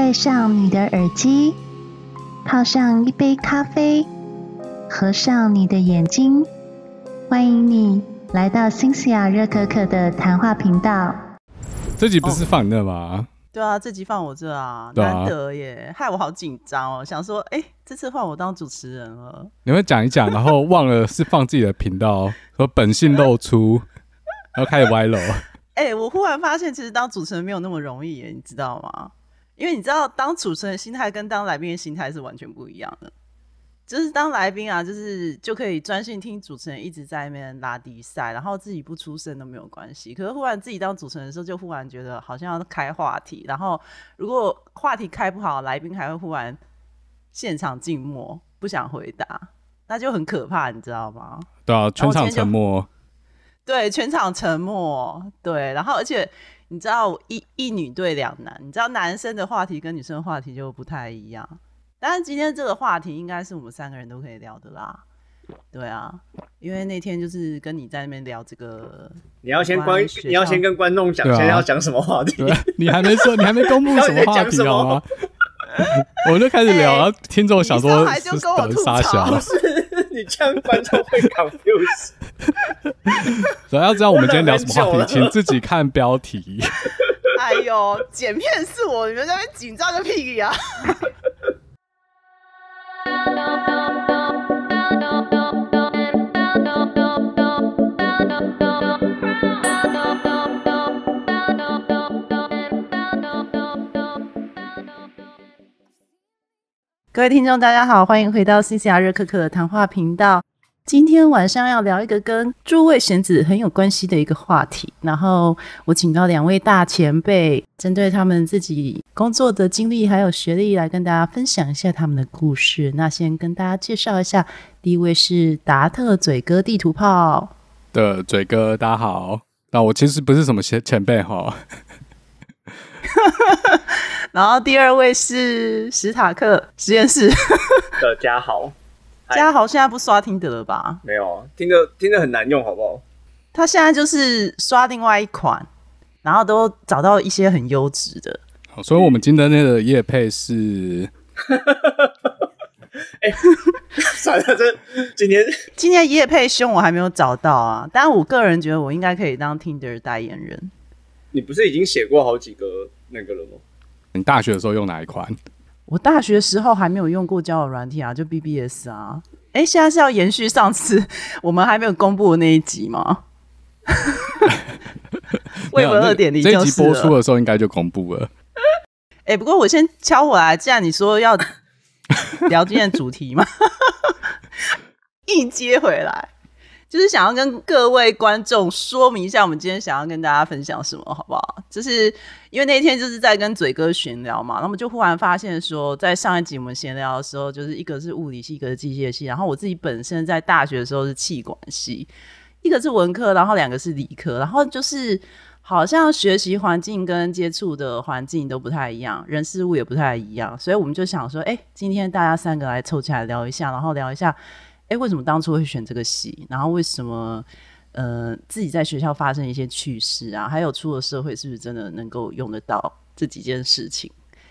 戴上你的耳机，泡上一杯咖啡，合上你的眼睛，欢迎你来到新西亚热可可的谈话频道。这集不是放你吗？对啊，这集放我这啊，难得耶，害我好紧张哦。想说，哎，这次换我当主持人了。你们讲一讲，然后忘了是放自己的频道，说本性露出，然后开始歪楼。哎，我忽然发现，其实当主持人没有那么容易耶，你知道吗？因为你知道，当主持人心态跟当来宾的心态是完全不一样的。就是当来宾啊，就是就可以专心听主持人一直在那边拉低赛，然后自己不出声都没有关系。可是忽然自己当主持人的时候，就忽然觉得好像要开话题，然后如果话题开不好，来宾还会忽然现场静默，不想回答，那就很可怕，你知道吗？对啊，全场沉默。对，全场沉默。对，然后而且。你知道一一女对两男，你知道男生的话题跟女生的话题就不太一样。但是今天这个话题应该是我们三个人都可以聊的啦，对啊，因为那天就是跟你在那边聊这个，你要先关，你要先跟观众讲，先要讲什么话题？你还没说，你还没公布 什么话题吗？我们就开始聊了，听众想说，小就跟我撒笑。你这样观众会搞丢所以要知道我们今天聊什么话题，请自己看标题。哎呦，剪片是我，你们在那边紧张个屁呀！各位听众，大家好，欢迎回到 C C R 热可可的谈话频道。今天晚上要聊一个跟诸位学子很有关系的一个话题，然后我请到两位大前辈，针对他们自己工作的经历还有学历来跟大家分享一下他们的故事。那先跟大家介绍一下，第一位是达特嘴哥地图炮的嘴哥，大家好。那我其实不是什么前前辈哈。然后第二位是史塔克实验室的嘉豪，嘉豪现在不刷听的了吧？没有，听着听着很难用，好不好？他现在就是刷另外一款，然后都找到一些很优质的。所以，我们今天的夜配是 哎，算了，这今天 今天夜配兄我还没有找到啊。但我个人觉得，我应该可以当听的代言人。你不是已经写过好几个那个了吗？你大学的时候用哪一款？我大学时候还没有用过交友软体啊，就 BBS 啊。哎，现在是要延续上次 我们还没有公布的那一集吗？没有，二点零这一集播出的时候应该就公布了。哎，不过我先敲回来，既然你说要聊今天主题嘛，一接回来。就是想要跟各位观众说明一下，我们今天想要跟大家分享什么，好不好？就是因为那天就是在跟嘴哥闲聊嘛，那么就忽然发现说，在上一集我们闲聊的时候，就是一个是物理系，一个是机械系，然后我自己本身在大学的时候是气管系，一个是文科，然后两个是理科，然后就是好像学习环境跟接触的环境都不太一样，人事物也不太一样，所以我们就想说，哎，今天大家三个来凑起来聊一下，然后聊一下。哎，为什么当初会选这个戏？然后为什么，呃，自己在学校发生一些趣事啊？还有出了社会，是不是真的能够用得到这几件事情？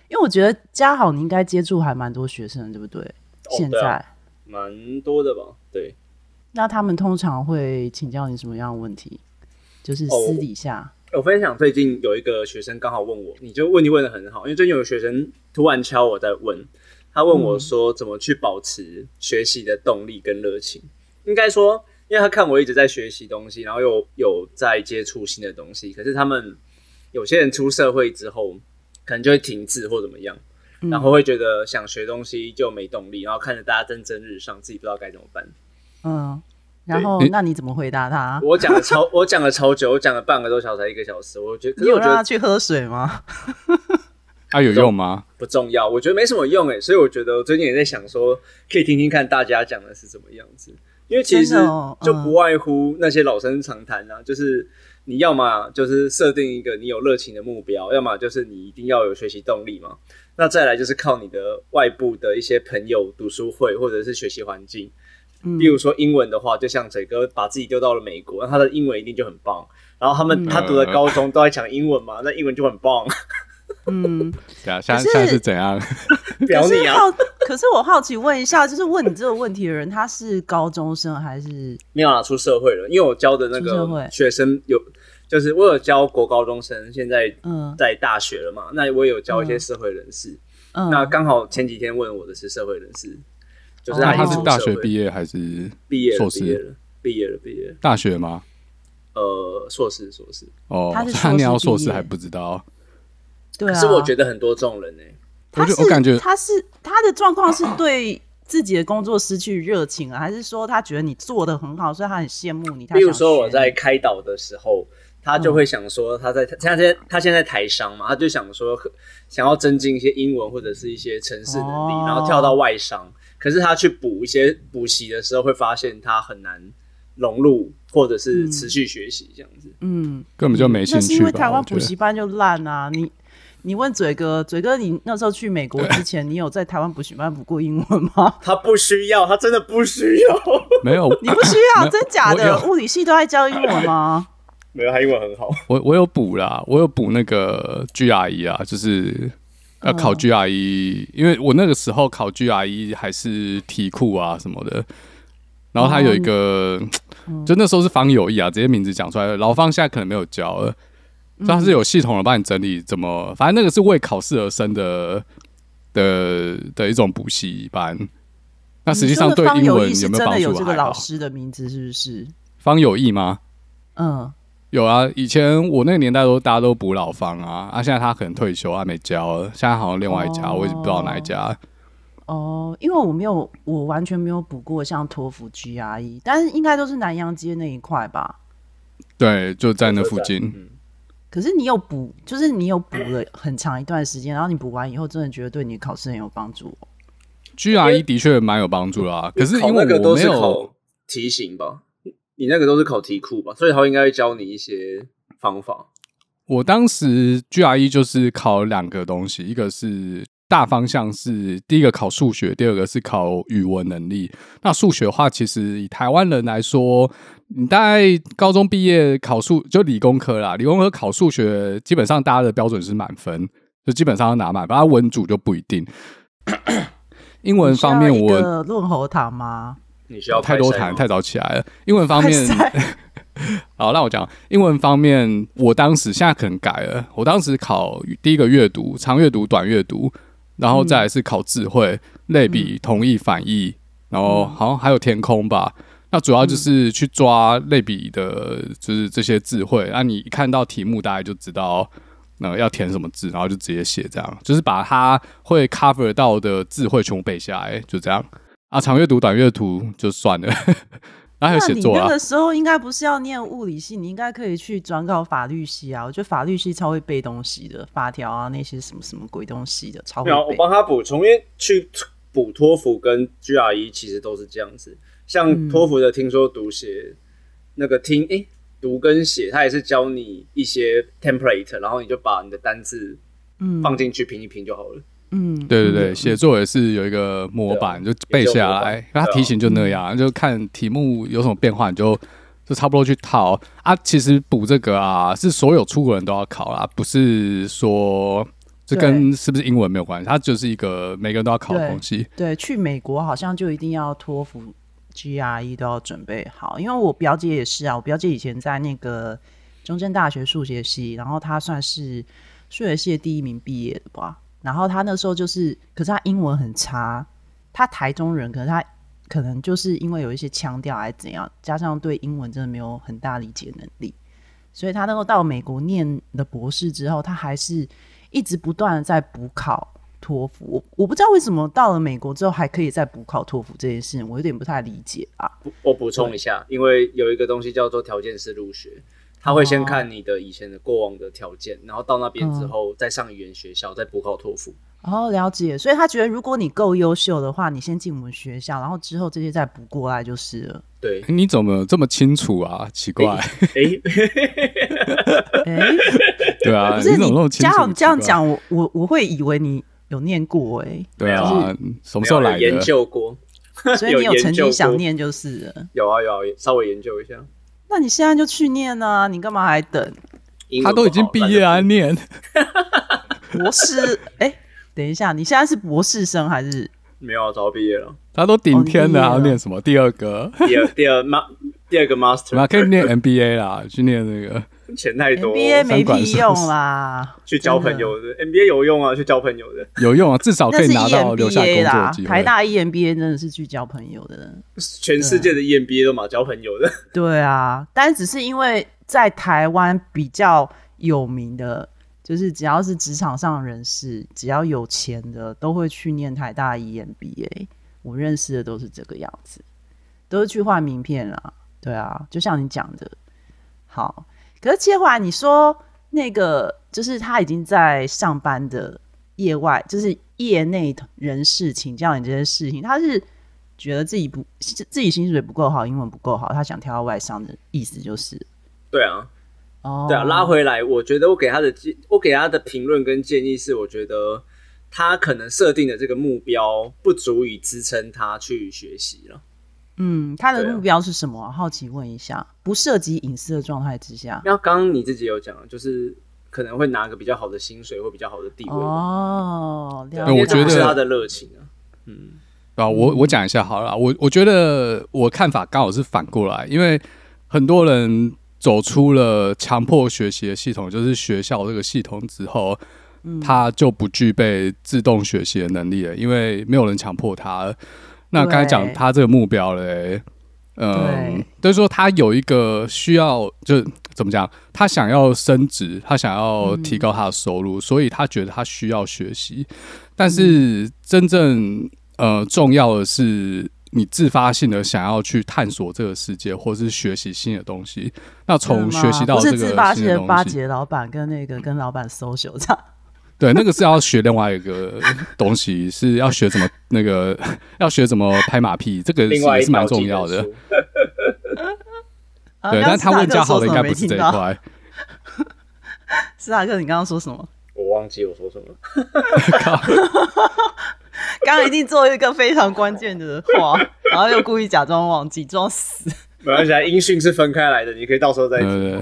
因为我觉得嘉好，你应该接触还蛮多学生，对不对？现在蛮多的吧？对。那他们通常会请教你什么样的问题？就是私底下，我分享最近有一个学生刚好问我，你就问题问的很好，因为最近有学生突然敲我在问。他问我说：“怎么去保持学习的动力跟热情？”应该说，因为他看我一直在学习东西，然后又有在接触新的东西。可是他们有些人出社会之后，可能就会停滞或怎么样，然后会觉得想学东西就没动力，然后看着大家蒸蒸日上，自己不知道该怎么办。嗯，然后那你怎么回答他？我讲了超，我讲了超久，我讲了半个多小时才一个小时。我觉得你有让他去喝水吗？他有用吗？不重要，我觉得没什么用诶。所以我觉得我最近也在想说，可以听听看大家讲的是什么样子。因为其实就不外乎那些老生常谈啊，就是你要么就是设定一个你有热情的目标，要么就是你一定要有学习动力嘛。那再来就是靠你的外部的一些朋友、读书会或者是学习环境。比如说英文的话，就像磊哥把自己丢到了美国，那他的英文一定就很棒。然后他们他读的高中都在讲英文嘛，那英文就很棒。嗯，是，可是怎样？表你啊！可是我好奇问一下，就是问你这个问题的人，他是高中生还是没有啊？出社会了，因为我教的那个学生有，就是我有教国高中生，现在嗯在大学了嘛。那我也有教一些社会人士。那刚好前几天问我的是社会人士，就是他是大学毕业还是毕业？硕士，毕业了，毕业。大学吗？呃，硕士，硕士。哦，他是念要硕士还不知道。对啊，可是我觉得很多这种人呢，他是感觉他是他的状况是对自己的工作失去热情啊，还是说他觉得你做的很好，所以他很羡慕你？比如说我在开导的时候，他就会想说，他在他现他现在台商嘛，他就想说想要增进一些英文或者是一些城市能力，然后跳到外商。可是他去补一些补习的时候，会发现他很难融入或者是持续学习这样子。嗯，根本就没兴趣，因为台湾补习班就烂啊，你。你问嘴哥，嘴哥，你那时候去美国之前，你有在台湾补习班补过英文吗？他不需要，他真的不需要。没有，你不需要，真假的？物理系都爱教英文吗？没有，他英文很好。我我有补啦，我有补那个 G R E 啊，就是要考 G R E，因为我那个时候考 G R E 还是题库啊什么的。然后他有一个，就那时候是方友谊啊，直接名字讲出来了。老方现在可能没有教了。它是有系统的帮你整理，怎么反正那个是为考试而生的的的一种补习班。那实际上对英文有没有帮助不是方有义吗？嗯，有啊。以前我那个年代都大家都补老方啊，啊，现在他可能退休还没教了。现在好像另外一家，我也不知道哪一家。哦，因为我没有，我完全没有补过像托福、GRE，但是应该都是南洋街那一块吧？对，就在那附近。可是你有补，就是你有补了很长一段时间，然后你补完以后，真的觉得对你考试很有帮助。G R E 的确蛮有帮助啦。可是因为我没有题型吧，你那个都是考题库吧，所以他应该会教你一些方法。我当时 G R E 就是考两个东西，一个是。大方向是第一个考数学，第二个是考语文能力。那数学的话，其实以台湾人来说，你大概高中毕业考数就理工科啦，理工科考数学基本上大家的标准是满分，就基本上要拿满。分。它文组就不一定。英文方面，我润喉糖吗？你需要太多痰，太早起来了。英文方面，好，那我讲英文方面，我当时现在可能改了。我当时考第一个阅读，长阅读、短阅读。然后再是考智慧，类比、同义、反义，然后好像还有填空吧。那主要就是去抓类比的，就是这些智慧。那你一看到题目，大概就知道那要填什么字，然后就直接写这样。就是把它会 cover 到的智慧全背下来，就这样。啊，长阅读、短阅读就算了。那你那个时候应该不是要念物理系，你应该可以去转考法律系啊！我觉得法律系超会背东西的，法条啊那些什么什么鬼东西的，超会。我帮他补充，因为去补托福跟 GRE 其实都是这样子。像托福的听说读写，那个听诶读跟写，他也是教你一些 template，然后你就把你的单字嗯放进去拼一拼就好了。嗯，对对对，写作也是有一个模板，就背下来。他题型就那样，就看题目有什么变化，你就就差不多去套啊。其实补这个啊，是所有出国人都要考啦，不是说这跟是不是英文没有关系，它就是一个每个人都要考的东西。对，去美国好像就一定要托福、GRE 都要准备好，因为我表姐也是啊。我表姐以前在那个中正大学数学系，然后她算是数学系的第一名毕业的吧。然后他那时候就是，可是他英文很差，他台中人，可是他可能就是因为有一些腔调还是怎样，加上对英文真的没有很大理解能力，所以他那时候到美国念的博士之后，他还是一直不断的在补考托福。我我不知道为什么到了美国之后还可以再补考托福这件事情，我有点不太理解啊。我补充一下，因为有一个东西叫做条件式入学。他会先看你的以前的过往的条件，然后到那边之后再上语言学校，再补考托福。哦，了解。所以他觉得，如果你够优秀的话，你先进我们学校，然后之后这些再补过来就是了。对，你怎么这么清楚啊？奇怪。哎，对啊，不是你，加上这样讲，我我我会以为你有念过哎。对啊，什么时候来研究过？所以你有曾经 想念就是了。有啊有，啊，稍微研究一下。那你现在就去念啊！你干嘛还等？他都已经毕业还念博士？哎，等一下，你现在是博士生还是没有？早毕业了。他都顶天了还念什么？第二个，第二第二第二个 master 可以念 MBA 啦，去念那个。钱太多 b a 没屁用啦！去交朋友的 n b a 有用啊！去交朋友的有用啊，至少可以拿到留下工作机会。台大 E M B A 真的是去交朋友的，全世界的 E M B A 都嘛交朋友的。对啊，但只是因为在台湾比较有名的，就是只要是职场上人士，只要有钱的都会去念台大 E M B A。我认识的都是这个样子，都是去换名片啦。对啊，就像你讲的，好。而且，切华，你说，那个就是他已经在上班的业外，就是业内人士请教你这件事情，他是觉得自己不自己薪水不够好，英文不够好，他想跳到外商的意思就是，对啊，哦，对啊，拉回来，我觉得我给他的我给他的评论跟建议是，我觉得他可能设定的这个目标不足以支撑他去学习了。嗯，他的目标是什么？好奇问一下，不涉及隐私的状态之下。那刚刚你自己有讲，就是可能会拿个比较好的薪水，或比较好的地位哦。那我觉得是他的热情啊。嗯，对啊，我我讲一下好了。我我觉得我看法刚好是反过来，因为很多人走出了强迫学习的系统，就是学校这个系统之后，他就不具备自动学习的能力了，因为没有人强迫他。那刚才讲他这个目标嘞，嗯，所以说他有一个需要，就怎么讲？他想要升职，他想要提高他的收入，所以他觉得他需要学习。但是真正呃重要的是，你自发性的想要去探索这个世界，或是学习新的东西。那从学习到这个自发性的巴结老板，跟那个跟老板 social 这样。对，那个是要学另外一个东西，是要学怎么？那个要学怎么拍马屁？这个也是蛮重要的。对，但他问嘉豪的应该不是这块。斯大哥，你刚刚说什么？我忘记我说什么。刚刚一定做一个非常关键的话，然后又故意假装忘记，装死。没关系，音讯是分开来的，你可以到时候再听。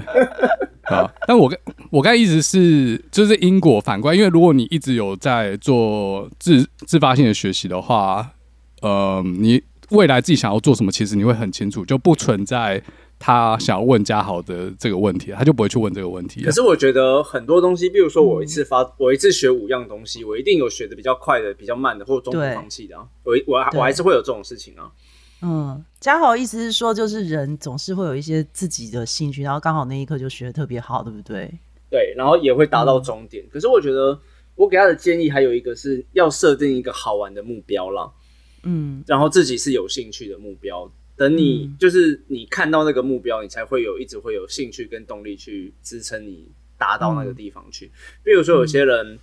好，但我刚我刚才一直是，就是因果反观，因为如果你一直有在做自自发性的学习的话，呃，你未来自己想要做什么，其实你会很清楚，就不存在他想要问嘉豪的这个问题，他就不会去问这个问题。可是我觉得很多东西，比如说我一次发，我一次学五样东西，我一定有学的比较快的，比较慢的，或者中途放弃的，我我我还是会有这种事情啊。嗯，嘉豪意思是说，就是人总是会有一些自己的兴趣，然后刚好那一刻就学的特别好，对不对？对，然后也会达到终点。可是我觉得，我给他的建议还有一个是要设定一个好玩的目标了。嗯，然后自己是有兴趣的目标，等你就是你看到那个目标，你才会有一直会有兴趣跟动力去支撑你达到那个地方去。比如说，有些人，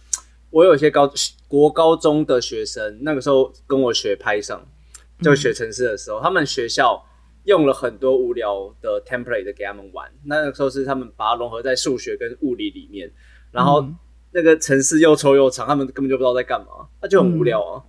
我有些高国高中的学生，那个时候跟我学拍上。就学城市的时候，他们学校用了很多无聊的 template 给他们玩。那个时候是他们把它融合在数学跟物理里面，然后那个城市又臭又长，他们根本就不知道在干嘛，那就很无聊啊。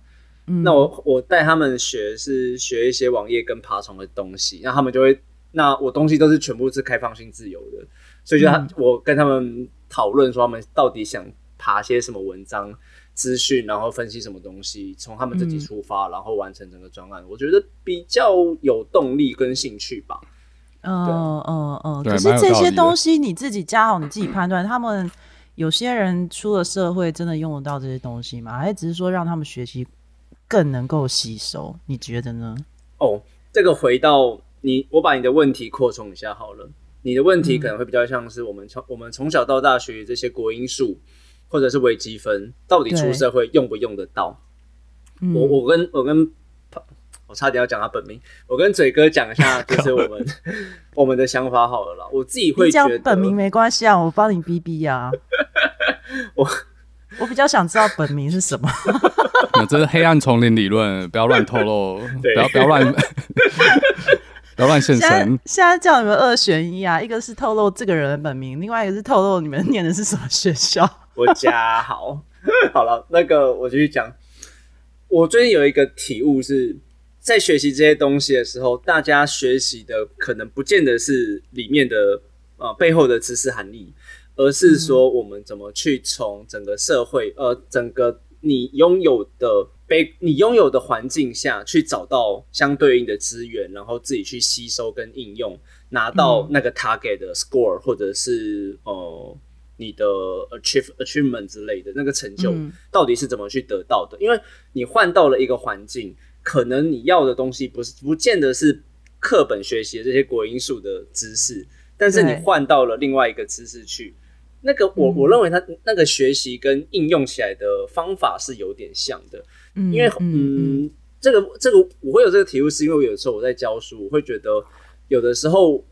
那我我带他们学是学一些网页跟爬虫的东西，那他们就会，那我东西都是全部是开放性自由的，所以就他、我跟他们讨论说，他们到底想爬些什么文章。资讯，然后分析什么东西，从他们自己出发，然后完成整个专案，我觉得比较有动力跟兴趣吧。嗯嗯嗯。可是这些东西你自己加好，你自己判断。他们有些人出了社会，真的用得到这些东西吗？还是只是说让他们学习更能够吸收？你觉得呢？哦，这个回到你，我把你的问题扩充一下好了。你的问题可能会比较像是我们从我们从小到大学这些国音数。或者是微积分，到底出社会用不用得到？我我跟我跟，我差点要讲他本名。我跟嘴哥讲一下，就是我们 我们的想法好了啦。我自己会觉得本名没关系啊，我帮你逼逼啊。我我比较想知道本名是什么。这是黑暗丛林理论，不要乱透露，不要不要乱，不要乱现身。现在叫你们二选一啊，一个是透露这个人的本名，另外一个是透露你们念的是什么学校。我家好，好了，那个我继续讲，我最近有一个体悟是在学习这些东西的时候，大家学习的可能不见得是里面的呃背后的知识含义，而是说我们怎么去从整个社会呃整个你拥有的背你拥有的环境下去找到相对应的资源，然后自己去吸收跟应用，拿到那个 target score 或者是呃。你的 achieve achievement 之类的那个成就到底是怎么去得到的？因为你换到了一个环境，可能你要的东西不是不见得是课本学习的这些国因素的知识，但是你换到了另外一个知识去，那个我我认为他那个学习跟应用起来的方法是有点像的。嗯，因为嗯，这个这个我会有这个体会，是因为我有时候我在教书，我会觉得有的时候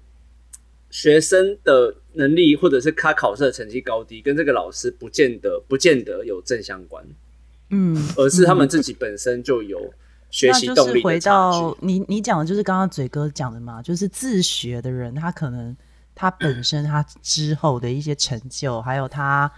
学生。的能力或者是他考试的成绩高低，跟这个老师不见得不见得有正相关，嗯，而是他们自己本身就有学习动力。回到你你讲的就是刚刚嘴哥讲的嘛，就是自学的人，他可能他本身他之后的一些成就，还有他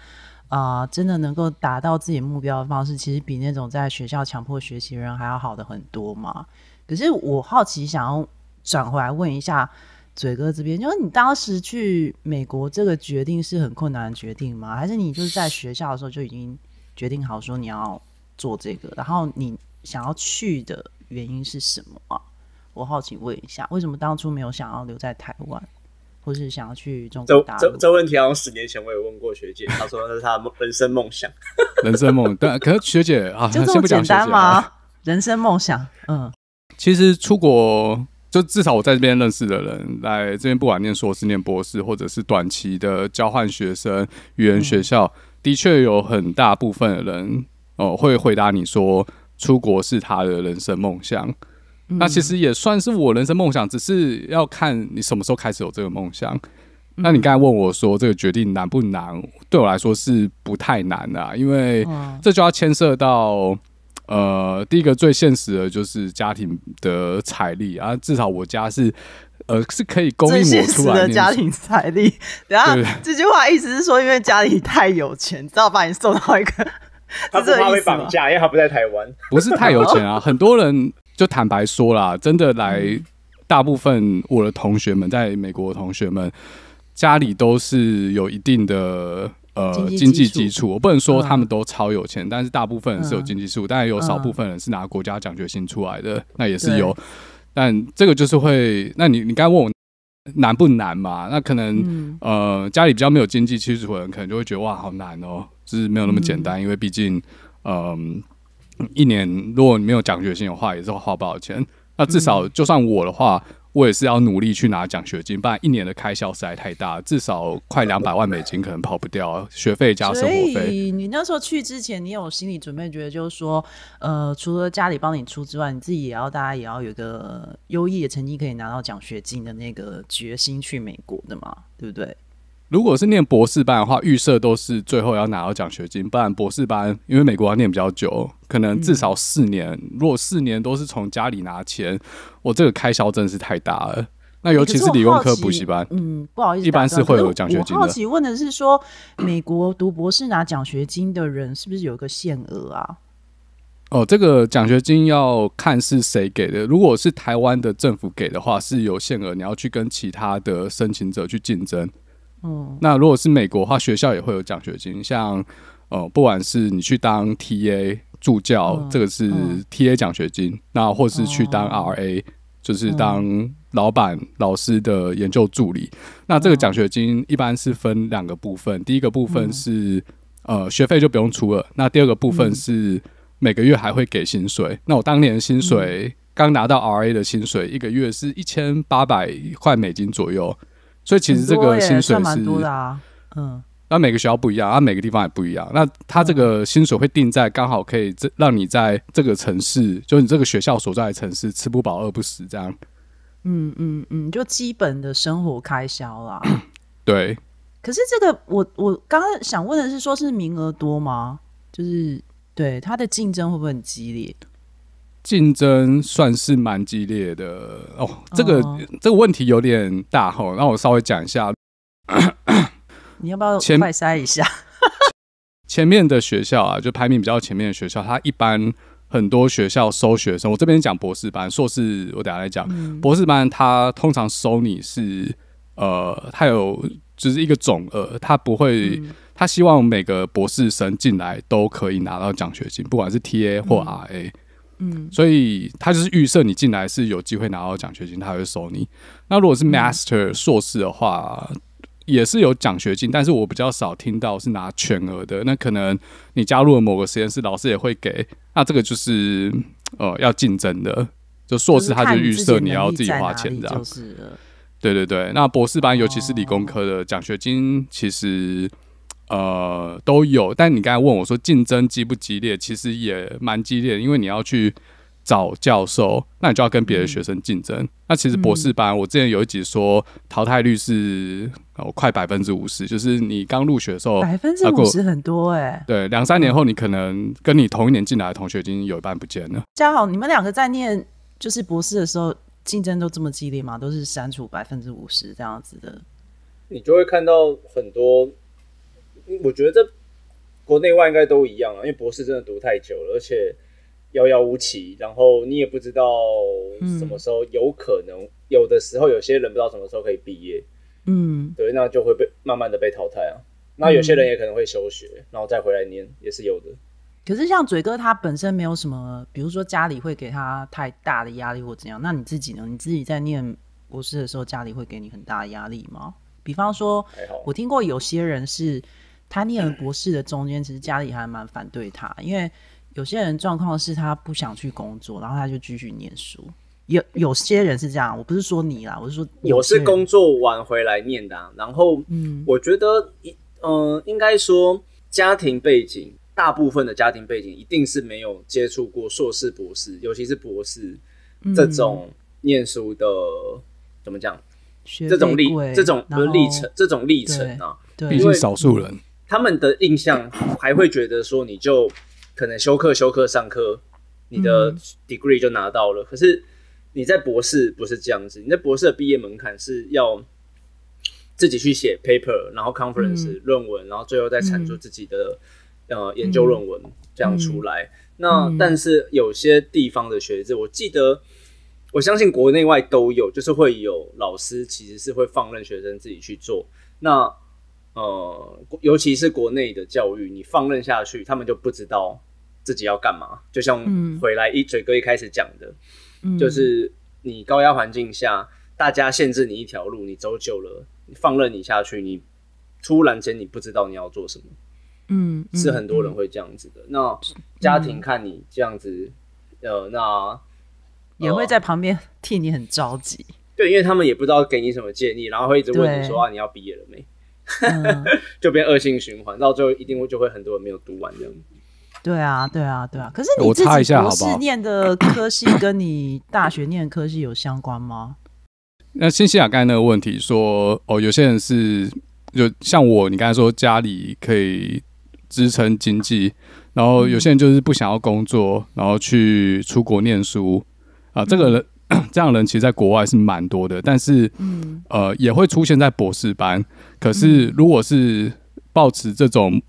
啊，真的能够达到自己目标的方式，其实比那种在学校强迫学习的人还要好的很多嘛。可是我好奇，想要转回来问一下。嘴哥这边，就是你当时去美国这个决定是很困难的决定吗？还是你就是在学校的时候就已经决定好说你要做这个？然后你想要去的原因是什么啊？我好奇问一下，为什么当初没有想要留在台湾，或是想要去中国大陆？这这问题，好像十年前我有问过学姐，她说那是她梦人生梦想，人生梦。对，可是学姐啊，就这么简单吗？人生梦想，嗯，其实出国。就至少我在这边认识的人，来这边不管念硕士、念博士，或者是短期的交换学生、语言学校，的确有很大部分的人哦，会回答你说出国是他的人生梦想。那其实也算是我人生梦想，只是要看你什么时候开始有这个梦想。那你刚才问我说这个决定难不难？对我来说是不太难啊，因为这就要牵涉到。呃，第一个最现实的就是家庭的财力啊，至少我家是，呃，是可以供应我出来的家庭财力。然后这句话意思是说，因为家里太有钱，知道把你送到一个，他这话被绑架，因为他不在台湾，不是太有钱啊。很多人就坦白说啦，真的来大部分我的同学们在美国的同学们家里都是有一定的。呃，经济基础，我不能说他们都超有钱，但是大部分人是有经济基础，但也有少部分人是拿国家奖学金出来的，那也是有。但这个就是会，那你你刚问我难不难嘛？那可能呃，家里比较没有经济基础的人，可能就会觉得哇，好难哦，就是没有那么简单，因为毕竟嗯，一年如果你没有奖学金的话，也是花不少钱。那至少就算我的话。我也是要努力去拿奖学金，不然一年的开销实在太大，至少快 两百万美金可能跑不掉，学费加生活费。你那时候去之前，你有心理准备，觉得就是说，呃，除了家里帮你出之外，你自己也要，大家也要有一个优异的成绩，可以拿到奖学金的那个决心去美国的嘛，对不对？如果是念博士班的话，预设都是最后要拿到奖学金，不然博士班因为美国念比较久，可能至少四年。如果四年都是从家里拿钱，我这个开销真的是太大了。那尤其是理工科补习班，嗯，不好意思，一般是会有奖学金的。好奇问的是，说美国读博士拿奖学金的人是不是有一个限额啊？哦，这个奖学金要看是谁给的。如果是台湾的政府给的话，是有限额，你要去跟其他的申请者去竞争。那如果是美国的话，学校也会有奖学金，像呃，不管是你去当 TA 助教，这个是 TA 奖学金，那或是去当 RA，就是当老板老师的研究助理，那这个奖学金一般是分两个部分，第一个部分是呃学费就不用出了，那第二个部分是每个月还会给薪水，那我当年薪水刚拿到 RA 的薪水，一个月是一千八百块美金左右。所以其实这个薪水是，嗯，那每个学校不一样，啊，每个地方也不一样。那他这个薪水会定在刚好可以让你在这个城市，就你这个学校所在的城市吃不饱饿不死这样。嗯嗯嗯，就基本的生活开销啦。对。可是这个我我刚刚想问的是，说是名额多吗？就是对他的竞争会不会很激烈？竞争算是蛮激烈的哦，这个这个问题有点大哈，那我稍微讲一下，你要不要快塞一下？前面的学校啊，就排名比较前面的学校，他一般很多学校收学生。我这边讲博士班，硕士我等下来讲博士班，他通常收你是呃，他有只是一个总额，他不会他希望每个博士生进来都可以拿到奖学金，不管是 T A 或 R A。所以他就是预设你进来是有机会拿到奖学金，他会收你。那如果是 Master 硕士的话，也是有奖学金，但是我比较少听到是拿全额的。那可能你加入了某个实验室，老师也会给。那这个就是呃要竞争的，就硕士他就预设你要自己花钱这样。对对对，那博士班尤其是理工科的奖学金其实。呃，都有。但你刚才问我说竞争激不激烈？其实也蛮激烈的，因为你要去找教授，那你就要跟别的学生竞争。那其实博士班，我之前有一集说淘汰率是哦快百分之五十，就是你刚入学的时候百分之五十很多哎。对，两三年后你可能跟你同一年进来的同学已经有一半不见了。嘉豪，你们两个在念就是博士的时候竞争都这么激烈吗？都是删除百分之五十这样子的？你就会看到很多。我觉得这国内外应该都一样啊，因为博士真的读太久了，而且遥遥无期，然后你也不知道什么时候有可能，有的时候有些人不知道什么时候可以毕业，嗯，对，那就会被慢慢的被淘汰啊。那有些人也可能会休学，然后再回来念也是有的。可是像嘴哥他本身没有什么，比如说家里会给他太大的压力或怎样？那你自己呢？你自己在念博士的时候，家里会给你很大的压力吗？比方说，我听过有些人是。他念了博士的中间，其实家里还蛮反对他，因为有些人状况是他不想去工作，然后他就继续念书。有有些人是这样，我不是说你啦，我是说我是工作完回来念的。然后，嗯，我觉得，嗯，应该说家庭背景，大部分的家庭背景一定是没有接触过硕士、博士，尤其是博士这种念书的，怎么讲？这种历，这种不是历程，这种历程啊，毕竟少数人。他们的印象还会觉得说，你就可能休课休课上课，你的 degree 就拿到了。可是你在博士不是这样子，你在博士的毕业门槛是要自己去写 paper，然后 conference 论文，然后最后再产出自己的呃研究论文这样出来。那但是有些地方的学者，我记得我相信国内外都有，就是会有老师其实是会放任学生自己去做那。呃，尤其是国内的教育，你放任下去，他们就不知道自己要干嘛。就像回来一嘴哥一开始讲的，就是你高压环境下，大家限制你一条路，你走久了，放任你下去，你突然间你不知道你要做什么。嗯，是很多人会这样子的。那家庭看你这样子，呃，那也会在旁边替你很着急。对，因为他们也不知道给你什么建议，然后会一直问你说啊，你要毕业了没？就变恶性循环，到最后一定会就会很多人没有读完这样。对啊，对啊，对啊。可是你自己不是念的科系，跟你大学念的科系有相关吗？那新西亚刚才那个问题说，哦，有些人是，就像我，你刚才说家里可以支撑经济，然后有些人就是不想要工作，然后去出国念书啊，这个。人、这样的人其实，在国外是蛮多的，但是，呃，也会出现在博士班。可是，如果是抱持这种，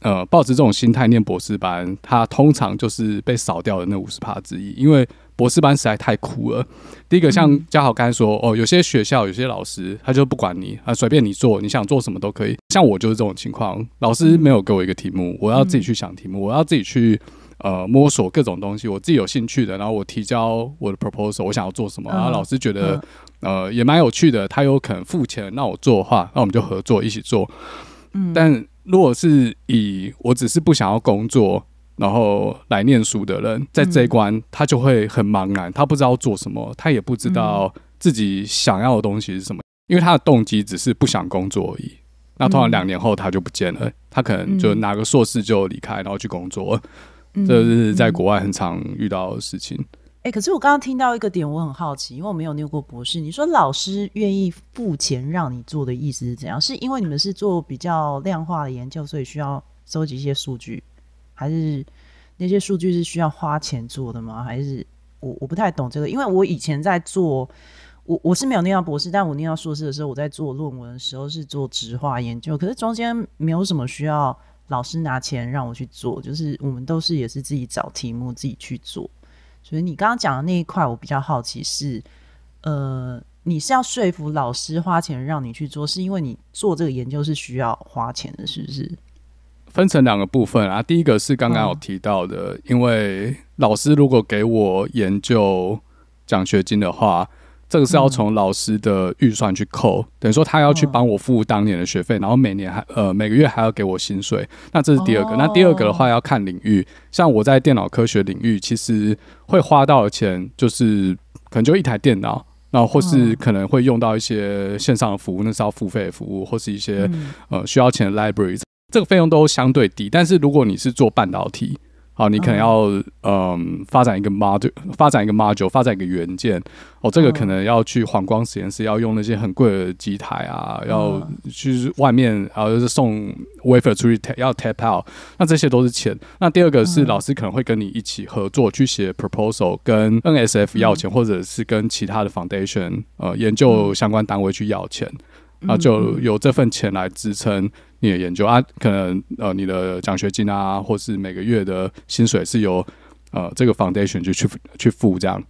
呃，抱持这种心态念博士班，他通常就是被扫掉的那五十趴之一。因为博士班实在太苦了。第一个，像嘉豪刚才说，哦，有些学校有些老师他就不管你，啊，随便你做，你想做什么都可以。像我就是这种情况，老师没有给我一个题目，我要自己去想题目，我要自己去。呃，摸索各种东西，我自己有兴趣的，然后我提交我的 proposal，我想要做什么，然后老师觉得，呃，也蛮有趣的，他有可能付钱让我做的话，那我们就合作一起做。嗯，但如果是以我只是不想要工作，然后来念书的人，在这一关，他就会很茫然，他不知道做什么，他也不知道自己想要的东西是什么，因为他的动机只是不想工作而已。那通常两年后他就不见了，他可能就拿个硕士就离开，然后去工作。这是在国外很常遇到的事情。哎，可是我刚刚听到一个点，我很好奇，因为我没有念过博士。你说老师愿意付钱让你做的意思是怎样？是因为你们是做比较量化的研究，所以需要收集一些数据，还是那些数据是需要花钱做的吗？还是我我不太懂这个，因为我以前在做我我是没有念到博士，但我念到硕士的时候，我在做论文的时候是做直化研究，可是中间没有什么需要。老师拿钱让我去做，就是我们都是也是自己找题目自己去做。所以你刚刚讲的那一块，我比较好奇是，呃，你是要说服老师花钱让你去做，是因为你做这个研究是需要花钱的，是不是？分成两个部分啊，第一个是刚刚有提到的，因为老师如果给我研究奖学金的话。这个是要从老师的预算去扣，等于说他要去帮我付当年的学费，然后每年还呃每个月还要给我薪水，那这是第二个。那第二个的话要看领域，像我在电脑科学领域，其实会花到的钱就是可能就一台电脑，那或是可能会用到一些线上的服务，那是要付费的服务，或是一些呃需要钱的 library，这个费用都相对低。但是如果你是做半导体，好，你可能要嗯，发展一个 module，发展一个 module，发展一个元件。哦，这个可能要去黄光实验室，要用那些很贵的机台啊，要去外面然后就是送 wafer 出去 t a 要 tap out。那这些都是钱。那第二个是老师可能会跟你一起合作去写 proposal，跟 NSF 要钱，或者是跟其他的 foundation，呃，研究相关单位去要钱。啊，就有这份钱来支撑你的研究啊，可能呃，你的奖学金啊，或是每个月的薪水是由呃这个 foundation 就去去付这样。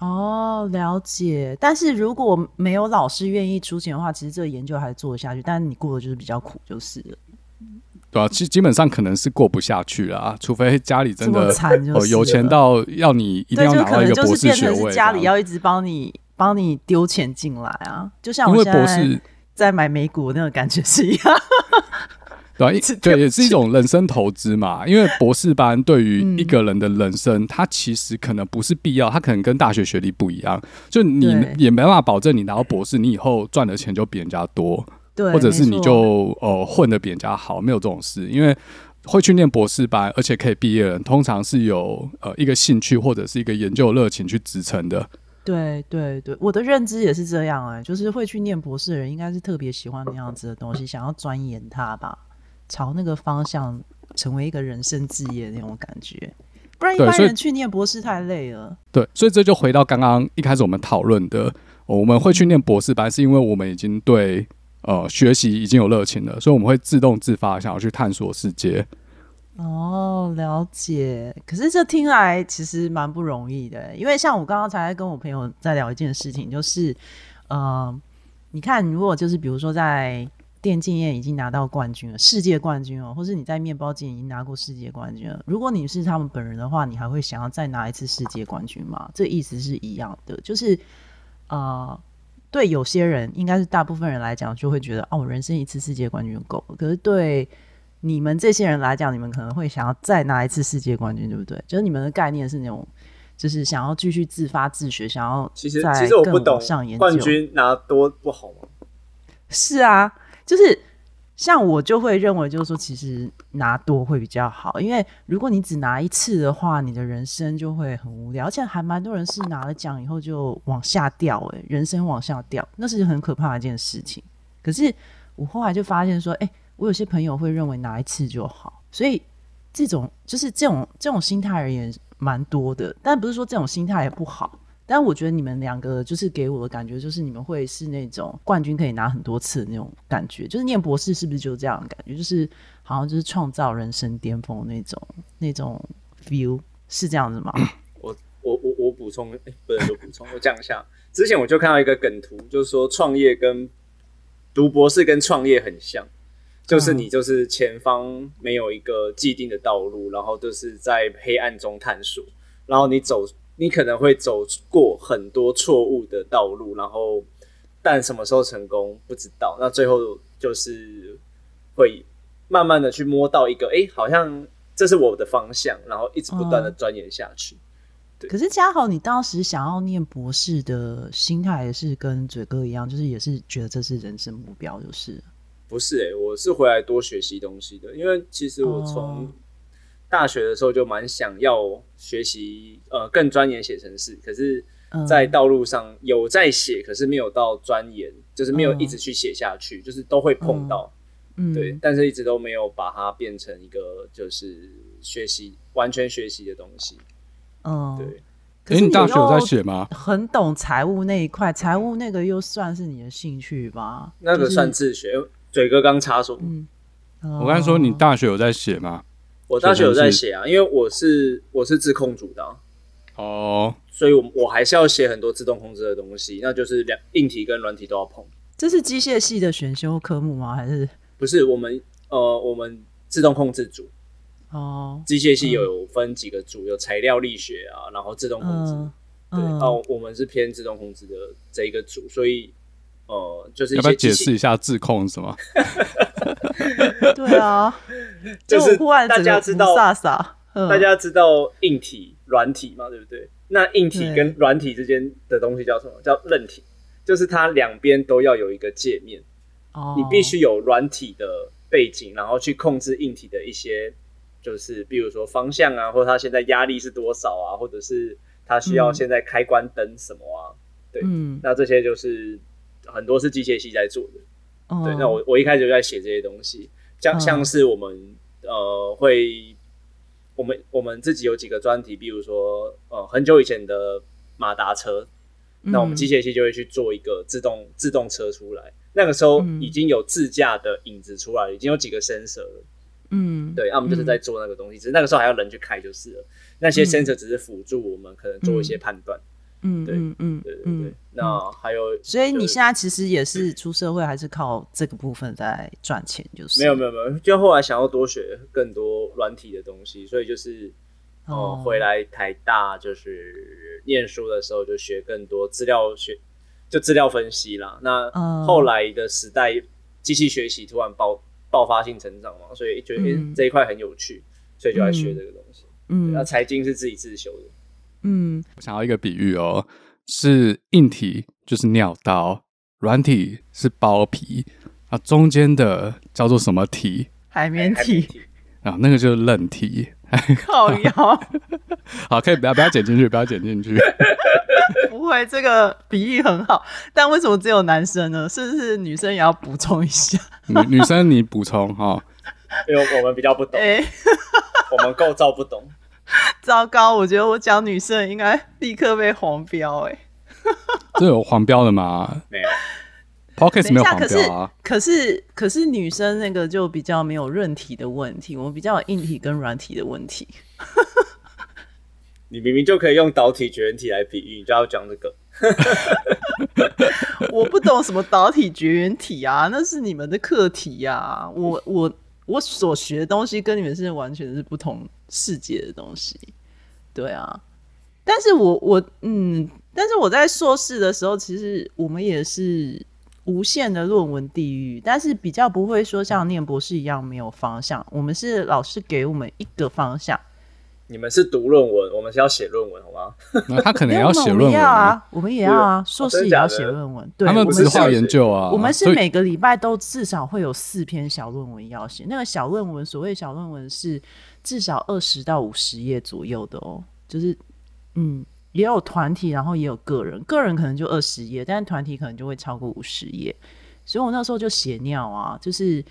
哦，了解。但是如果没有老师愿意出钱的话，其实这个研究还做做下去，但你过的就是比较苦，就是了。对啊，其基本上可能是过不下去了啊，除非家里真的哦有钱到要你一定要拿到一个博士学位，家里要一直帮你帮你丢钱进来啊，就像我现在。在买美股那种感觉是一样，对吧？一对，也是一种人生投资嘛。因为博士班对于一个人的人生，他其实可能不是必要，他可能跟大学学历不一样。就你也没办法保证你拿到博士，你以后赚的钱就比人家多，或者是你就呃混的比人家好，没有这种事。因为会去念博士班，而且可以毕业，通常是有呃一个兴趣或者是一个研究热情去支撑的。对对对，我的认知也是这样哎，就是会去念博士的人，应该是特别喜欢那样子的东西，想要钻研它吧，朝那个方向成为一个人生职业那种感觉。不然一般人去念博士太累了。对，所以这就回到刚刚一开始我们讨论的，我们会去念博士班，是因为我们已经对呃学习已经有热情了，所以我们会自动自发想要去探索世界。哦，了解。可是这听来其实蛮不容易的，因为像我刚刚才跟我朋友在聊一件事情，就是，呃，你看，如果就是比如说在电竞业已经拿到冠军了，世界冠军哦，或是你在面包界已经拿过世界冠军了，如果你是他们本人的话，你还会想要再拿一次世界冠军吗？这意思是一样的，就是，啊，对有些人，应该是大部分人来讲，就会觉得，哦，我人生一次世界冠军够了。可是对。你们这些人来讲，你们可能会想要再拿一次世界冠军，对不对？就是你们的概念是那种，就是想要继续自发自学，想要其实其实我不懂上瘾，冠军拿多不好吗？是啊，就是像我就会认为，就是说，其实拿多会比较好，因为如果你只拿一次的话，你的人生就会很无聊，而且还蛮多人是拿了奖以后就往下掉，哎，人生往下掉，那是很可怕的一件事情。可是我后来就发现说，哎。我有些朋友会认为拿一次就好，所以这种就是这种这种心态而言蛮多的。但不是说这种心态也不好。但我觉得你们两个就是给我的感觉，就是你们会是那种冠军可以拿很多次的那种感觉。就是念博士是不是就这样的感觉？就是好像就是创造人生巅峰那种那种 feel 是这样子吗？我我我我补充，不是就补充。我讲一下，之前我就看到一个梗图，就是说创业跟读博士跟创业很像。就是你，就是前方没有一个既定的道路，然后就是在黑暗中探索，然后你走，你可能会走过很多错误的道路，然后，但什么时候成功不知道。那最后就是会慢慢的去摸到一个，哎，好像这是我的方向，然后一直不断的钻研下去。对，可是嘉豪，你当时想要念博士的心态也是跟嘴哥一样，就是也是觉得这是人生目标，就是。不是诶，我是回来多学习东西的，因为其实我从大学的时候就蛮想要学习呃更钻研写程式，可是在道路上有在写，可是没有到钻研，就是没有一直去写下去，就是都会碰到，嗯，对，但是一直都没有把它变成一个就是学习完全学习的东西，嗯，对。是你大学有在写吗？很懂财务那一块，财务那个又算是你的兴趣吧？那个算自学。嘴哥刚插说，我刚说你大学有在写吗？我大学有在写啊，因为我是我是自控组的，哦，所以我我还是要写很多自动控制的东西，那就是两硬体跟软体都要碰。这是机械系的选修科目吗？还是不是？我们呃，我们自动控制组哦，机械系有分几个组，有材料力学啊，然后自动控制，对，哦，我们是偏自动控制的这一个组，所以。哦，就是要不要解释一下自控是吗？对啊，就是大家知道大家知道硬体、软体嘛，对不对？那硬体跟软体之间的东西叫什么？叫韧体，就是它两边都要有一个界面哦。你必须有软体的背景，然后去控制硬体的一些，就是比如说方向啊，或者它现在压力是多少啊，或者是它需要现在开关灯什么啊？对，嗯，那这些就是。很多是机械系在做的，对。那我我一开始就在写这些东西，像像是我们呃会，我们我们自己有几个专题，比如说呃很久以前的马达车，那我们机械系就会去做一个自动自动车出来。那个时候已经有自驾的影子出来，已经有几个 sensor，了。嗯，对。那我们就是在做那个东西，只是那个时候还要人去开就是了，那些 sensor 只是辅助我们可能做一些判断。嗯，对，嗯，对，对，对。那还有，所以你现在其实也是出社会，还是靠这个部分在赚钱，就是没有，没有，没有。就后来想要多学更多软体的东西，所以就是，哦，回来台大就是念书的时候就学更多资料学，就资料分析啦。那后来的时代，机器学习突然爆爆发性成长嘛，所以觉得这一块很有趣，所以就来学这个东西。嗯，那财经是自己自修的。嗯，我想要一个比喻哦，是硬体就是尿道，软体是包皮，啊，中间的叫做什么体？海绵体啊，那个就是愣体。靠腰。好，可以不要不要剪进去，不要剪进去。不会，这个比喻很好，但为什么只有男生呢？是不是女生也要补充一下？女女生你补充哈，因为我们比较不懂，我们构造不懂。糟糕，我觉得我讲女生应该立刻被黄标哎。这有黄标的吗？没有 p o c k e t s 没有黄标啊。可是可是女生那个就比较没有韧体的问题，我比较有硬体跟软体的问题。你明明就可以用导体绝缘体来比喻，你就要讲这个。我不懂什么导体绝缘体啊，那是你们的课题呀。我我我所学的东西跟你们是完全是不同。世界的东西，对啊，但是我我嗯，但是我在硕士的时候，其实我们也是无限的论文地域，但是比较不会说像念博士一样没有方向，我们是老师给我们一个方向。你们是读论文，我们是要写论文，好吗？他可能要写论文啊，我们也要啊，硕士也要写论文。对，他们只是画研究啊，我们是每个礼拜都至少会有四篇小论文要写。那个小论文，所谓小论文是。至少二十到五十页左右的哦，就是嗯，也有团体，然后也有个人，个人可能就二十页，但团体可能就会超过五十页。所以我那时候就血尿啊，就是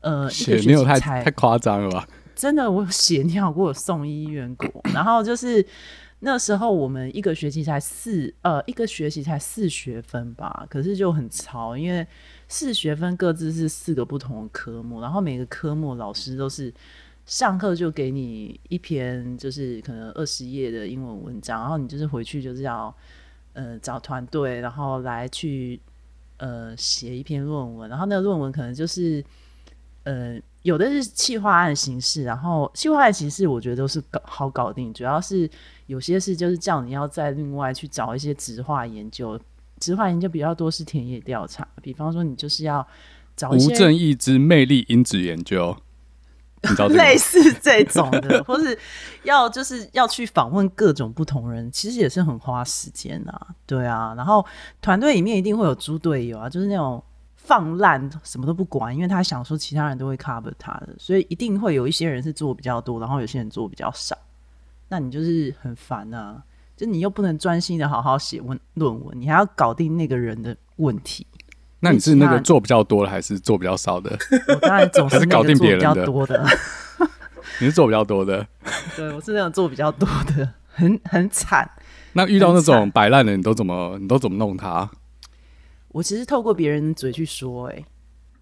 呃，血尿太太夸张了吧？真的，我血尿过，送医院过。然后就是那时候我们一个学期才四呃一个学期才四学分吧，可是就很超，因为四学分各自是四个不同的科目，然后每个科目老师都是。上课就给你一篇，就是可能二十页的英文文章，然后你就是回去就是要呃找团队，然后来去呃写一篇论文，然后那论文可能就是呃有的是企划案形式，然后企划案形式我觉得都是搞好搞定，主要是有些事就是叫你要再另外去找一些直化研究，直化研究比较多是田野调查，比方说你就是要找无正义之魅力因子研究。类似这种的，或是要就是要去访问各种不同人，其实也是很花时间啊。对啊，然后团队里面一定会有猪队友啊，就是那种放烂什么都不管，因为他想说其他人都会 cover 他的，所以一定会有一些人是做比较多，然后有些人做比较少，那你就是很烦啊。就你又不能专心的好好写文论文，你还要搞定那个人的问题。那你是那个做比较多的，还是做比较少的？我当然总是搞定别人的，多的。你是做比较多的？对，我是那种做比较多的，很很惨。那遇到那种摆烂的，你都怎么，你都怎么弄他？我其实透过别人嘴去说，哎，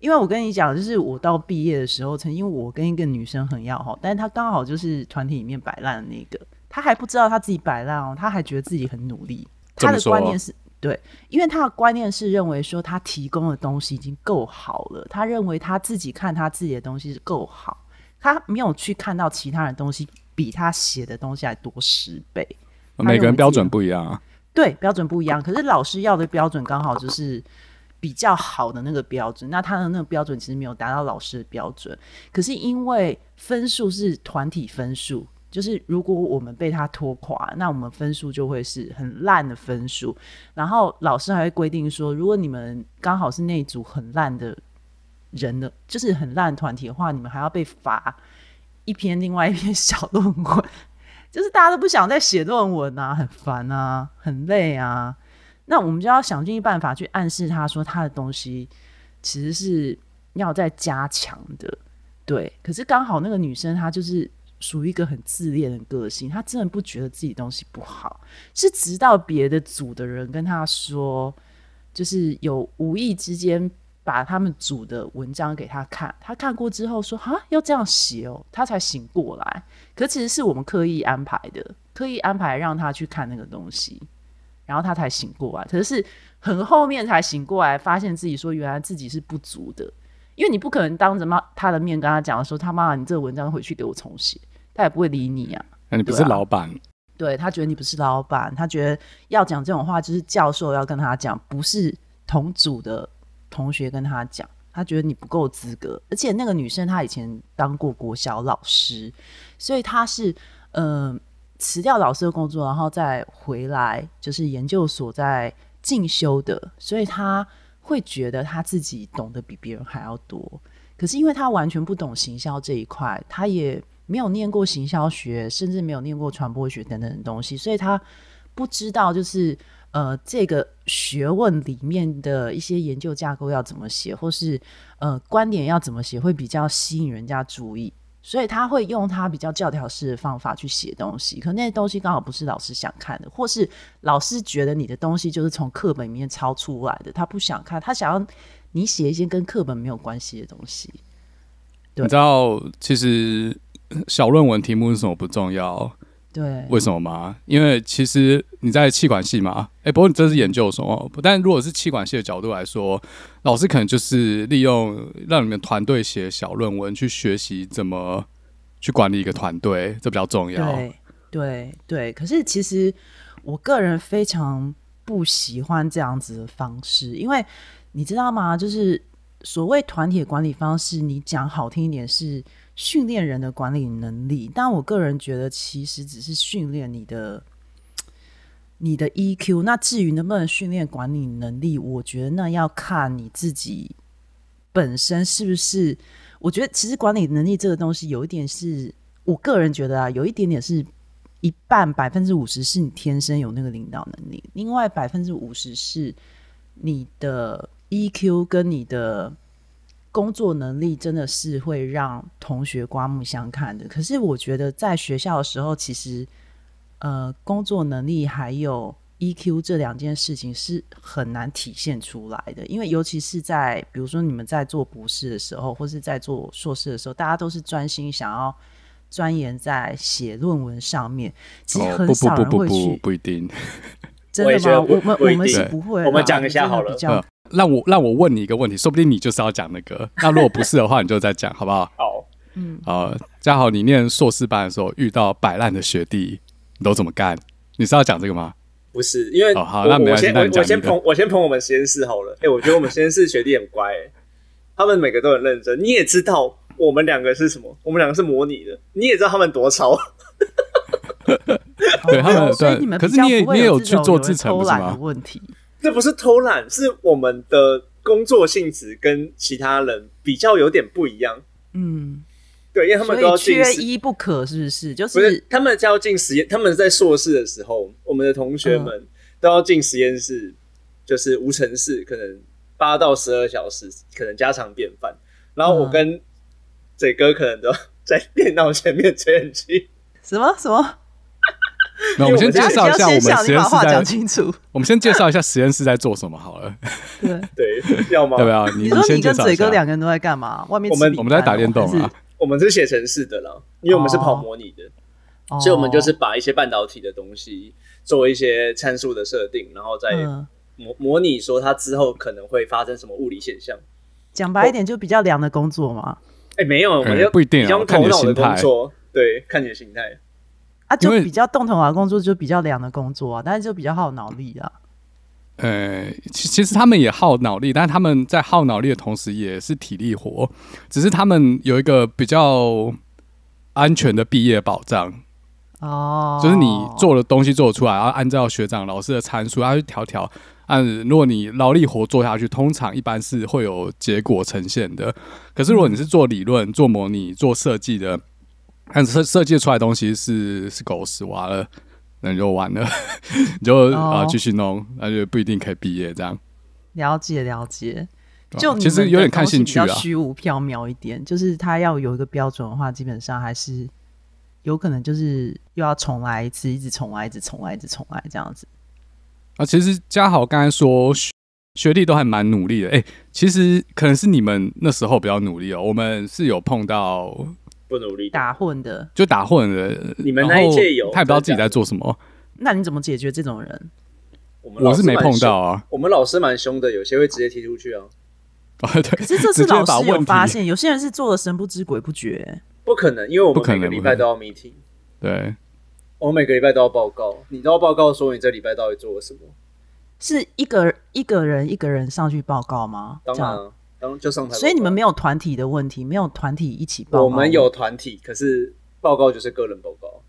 因为我跟你讲，就是我到毕业的时候，曾经我跟一个女生很要好，但是她刚好就是团体里面摆烂的那个，她还不知道她自己摆烂哦，她还觉得自己很努力，她的观念是。对，因为他的观念是认为说他提供的东西已经够好了，他认为他自己看他自己的东西是够好，他没有去看到其他人东西比他写的东西还多十倍。每个人标准不一样，啊。对，标准不一样。可是老师要的标准刚好就是比较好的那个标准，那他的那个标准其实没有达到老师的标准。可是因为分数是团体分数。就是如果我们被他拖垮，那我们分数就会是很烂的分数。然后老师还会规定说，如果你们刚好是那组很烂的人的，就是很烂团体的话，你们还要被罚一篇另外一篇小论文。就是大家都不想再写论文啊，很烦啊，很累啊。那我们就要想尽办法去暗示他说他的东西其实是要再加强的。对，可是刚好那个女生她就是。属于一个很自恋的个性，他真的不觉得自己东西不好，是直到别的组的人跟他说，就是有无意之间把他们组的文章给他看，他看过之后说：“啊，要这样写哦。”他才醒过来。可其实是我们刻意安排的，刻意安排让他去看那个东西，然后他才醒过来。可是很后面才醒过来，发现自己说原来自己是不足的。因为你不可能当着妈他的面跟他讲说他妈，你这个文章回去给我重写，他也不会理你啊。那你不是老板？对他觉得你不是老板，他觉得要讲这种话就是教授要跟他讲，不是同组的同学跟他讲，他觉得你不够资格。而且那个女生她以前当过国小老师，所以她是嗯辞掉老师的工作，然后再回来就是研究所在进修的，所以她。会觉得他自己懂得比别人还要多，可是因为他完全不懂行销这一块，他也没有念过行销学，甚至没有念过传播学等等的东西，所以他不知道就是呃这个学问里面的一些研究架构要怎么写，或是呃观点要怎么写，会比较吸引人家注意。所以他会用他比较教条式的方法去写东西，可那些东西刚好不是老师想看的，或是老师觉得你的东西就是从课本里面抄出来的，他不想看，他想要你写一些跟课本没有关系的东西。你知道，其实小论文题目是什么不重要。对，为什么吗？因为其实你在气管系嘛，哎，不过你这是研究什么？但如果是气管系的角度来说，老师可能就是利用让你们团队写小论文，去学习怎么去管理一个团队，这比较重要。对对对。可是其实我个人非常不喜欢这样子的方式，因为你知道吗？就是所谓团体管理方式，你讲好听一点是。训练人的管理能力，但我个人觉得，其实只是训练你的你的 EQ。那至于能不能训练管理能力，我觉得那要看你自己本身是不是。我觉得其实管理能力这个东西，有一点是我个人觉得啊，有一点点是一半百分之五十是你天生有那个领导能力，另外百分之五十是你的 EQ 跟你的。工作能力真的是会让同学刮目相看的。可是我觉得在学校的时候，其实呃，工作能力还有 EQ 这两件事情是很难体现出来的。因为尤其是在比如说你们在做博士的时候，或是在做硕士的时候，大家都是专心想要钻研在写论文上面，其实很少人会去不一定。真的吗？我们我们是不会。我们讲一下好了。让我让我问你一个问题，说不定你就是要讲那个。那如果不是的话，你就再讲，好不好？好，嗯，好。嘉豪，你念硕士班的时候遇到摆烂的学弟，你都怎么干？你是要讲这个吗？不是，因为哦，好，那没关系。我先我先捧我先捧我们实验室好了。哎，我觉得我们实验室学弟很乖，他们每个都很认真。你也知道我们两个是什么？我们两个是模拟的。你也知道他们多超，对，他们对。你们可是你也你也有去做自成，不是吗？这不是偷懒，是我们的工作性质跟其他人比较有点不一样。嗯，对，因为他们都要进一不可，是不是？就是他们要进实验他们在硕士的时候，我们的同学们都要进实验室，就是无尘室，可能八到十二小时，可能家常便饭。然后我跟嘴哥可能都 在电脑前面吹冷气。什么什么？那我们先介绍一下我们实验室在做什 我们先介绍一下实验室在做什么好了。对 对，要吗？对不要？你说你跟嘴哥两个人都在干嘛？外面我们我们在打电动啊。我们是写程序的了，因为我们是跑模拟的，所以我们就是把一些半导体的东西做一些参数的设定，然后再模模拟说它之后可能会发生什么物理现象。讲白一点，就比较凉的工作嘛。哎，没有，我们就不一定啊。头脑的工作，对，看你的心态。啊，就比较动头脑工作，就比较凉的工作啊，但是就比较耗脑力啊。呃，其其实他们也耗脑力，但是他们在耗脑力的同时，也是体力活，只是他们有一个比较安全的毕业保障哦，就是你做的东西做出来，然后按照学长老师的参数，然后调调按。如果你劳力活做下去，通常一般是会有结果呈现的。可是如果你是做理论、做模拟、做设计的。看设设计出来东西是是狗屎，完了，那就完了，你就啊继续弄，那就不一定可以毕业。这样了解了解，就其实有点看兴趣啊，虚无缥缈一点。就是他要有一个标准的话，基本上还是有可能就是又要重来一次，一直重来，一直重来，一直重来这样子。啊，其实嘉豪刚才说学历都还蛮努力的，哎，其实可能是你们那时候比较努力哦。我们是有碰到。不努力打混的，就打混的。你们那一届有，他也不知道自己在做什么。那你怎么解决这种人？我们我是没碰到啊。我们老师蛮凶的，有些会直接踢出去啊。啊，对。可是这次老师有发现，有些人是做的神不知鬼不觉。不可能，因为我们每个礼拜都要 meeting，对。我每个礼拜都要报告，你都要报告说你这礼拜到底做了什么。是一个一个人一个人上去报告吗？当然。所以你们没有团体的问题，没有团体一起报。我们有团体，可是报告就是个人报告。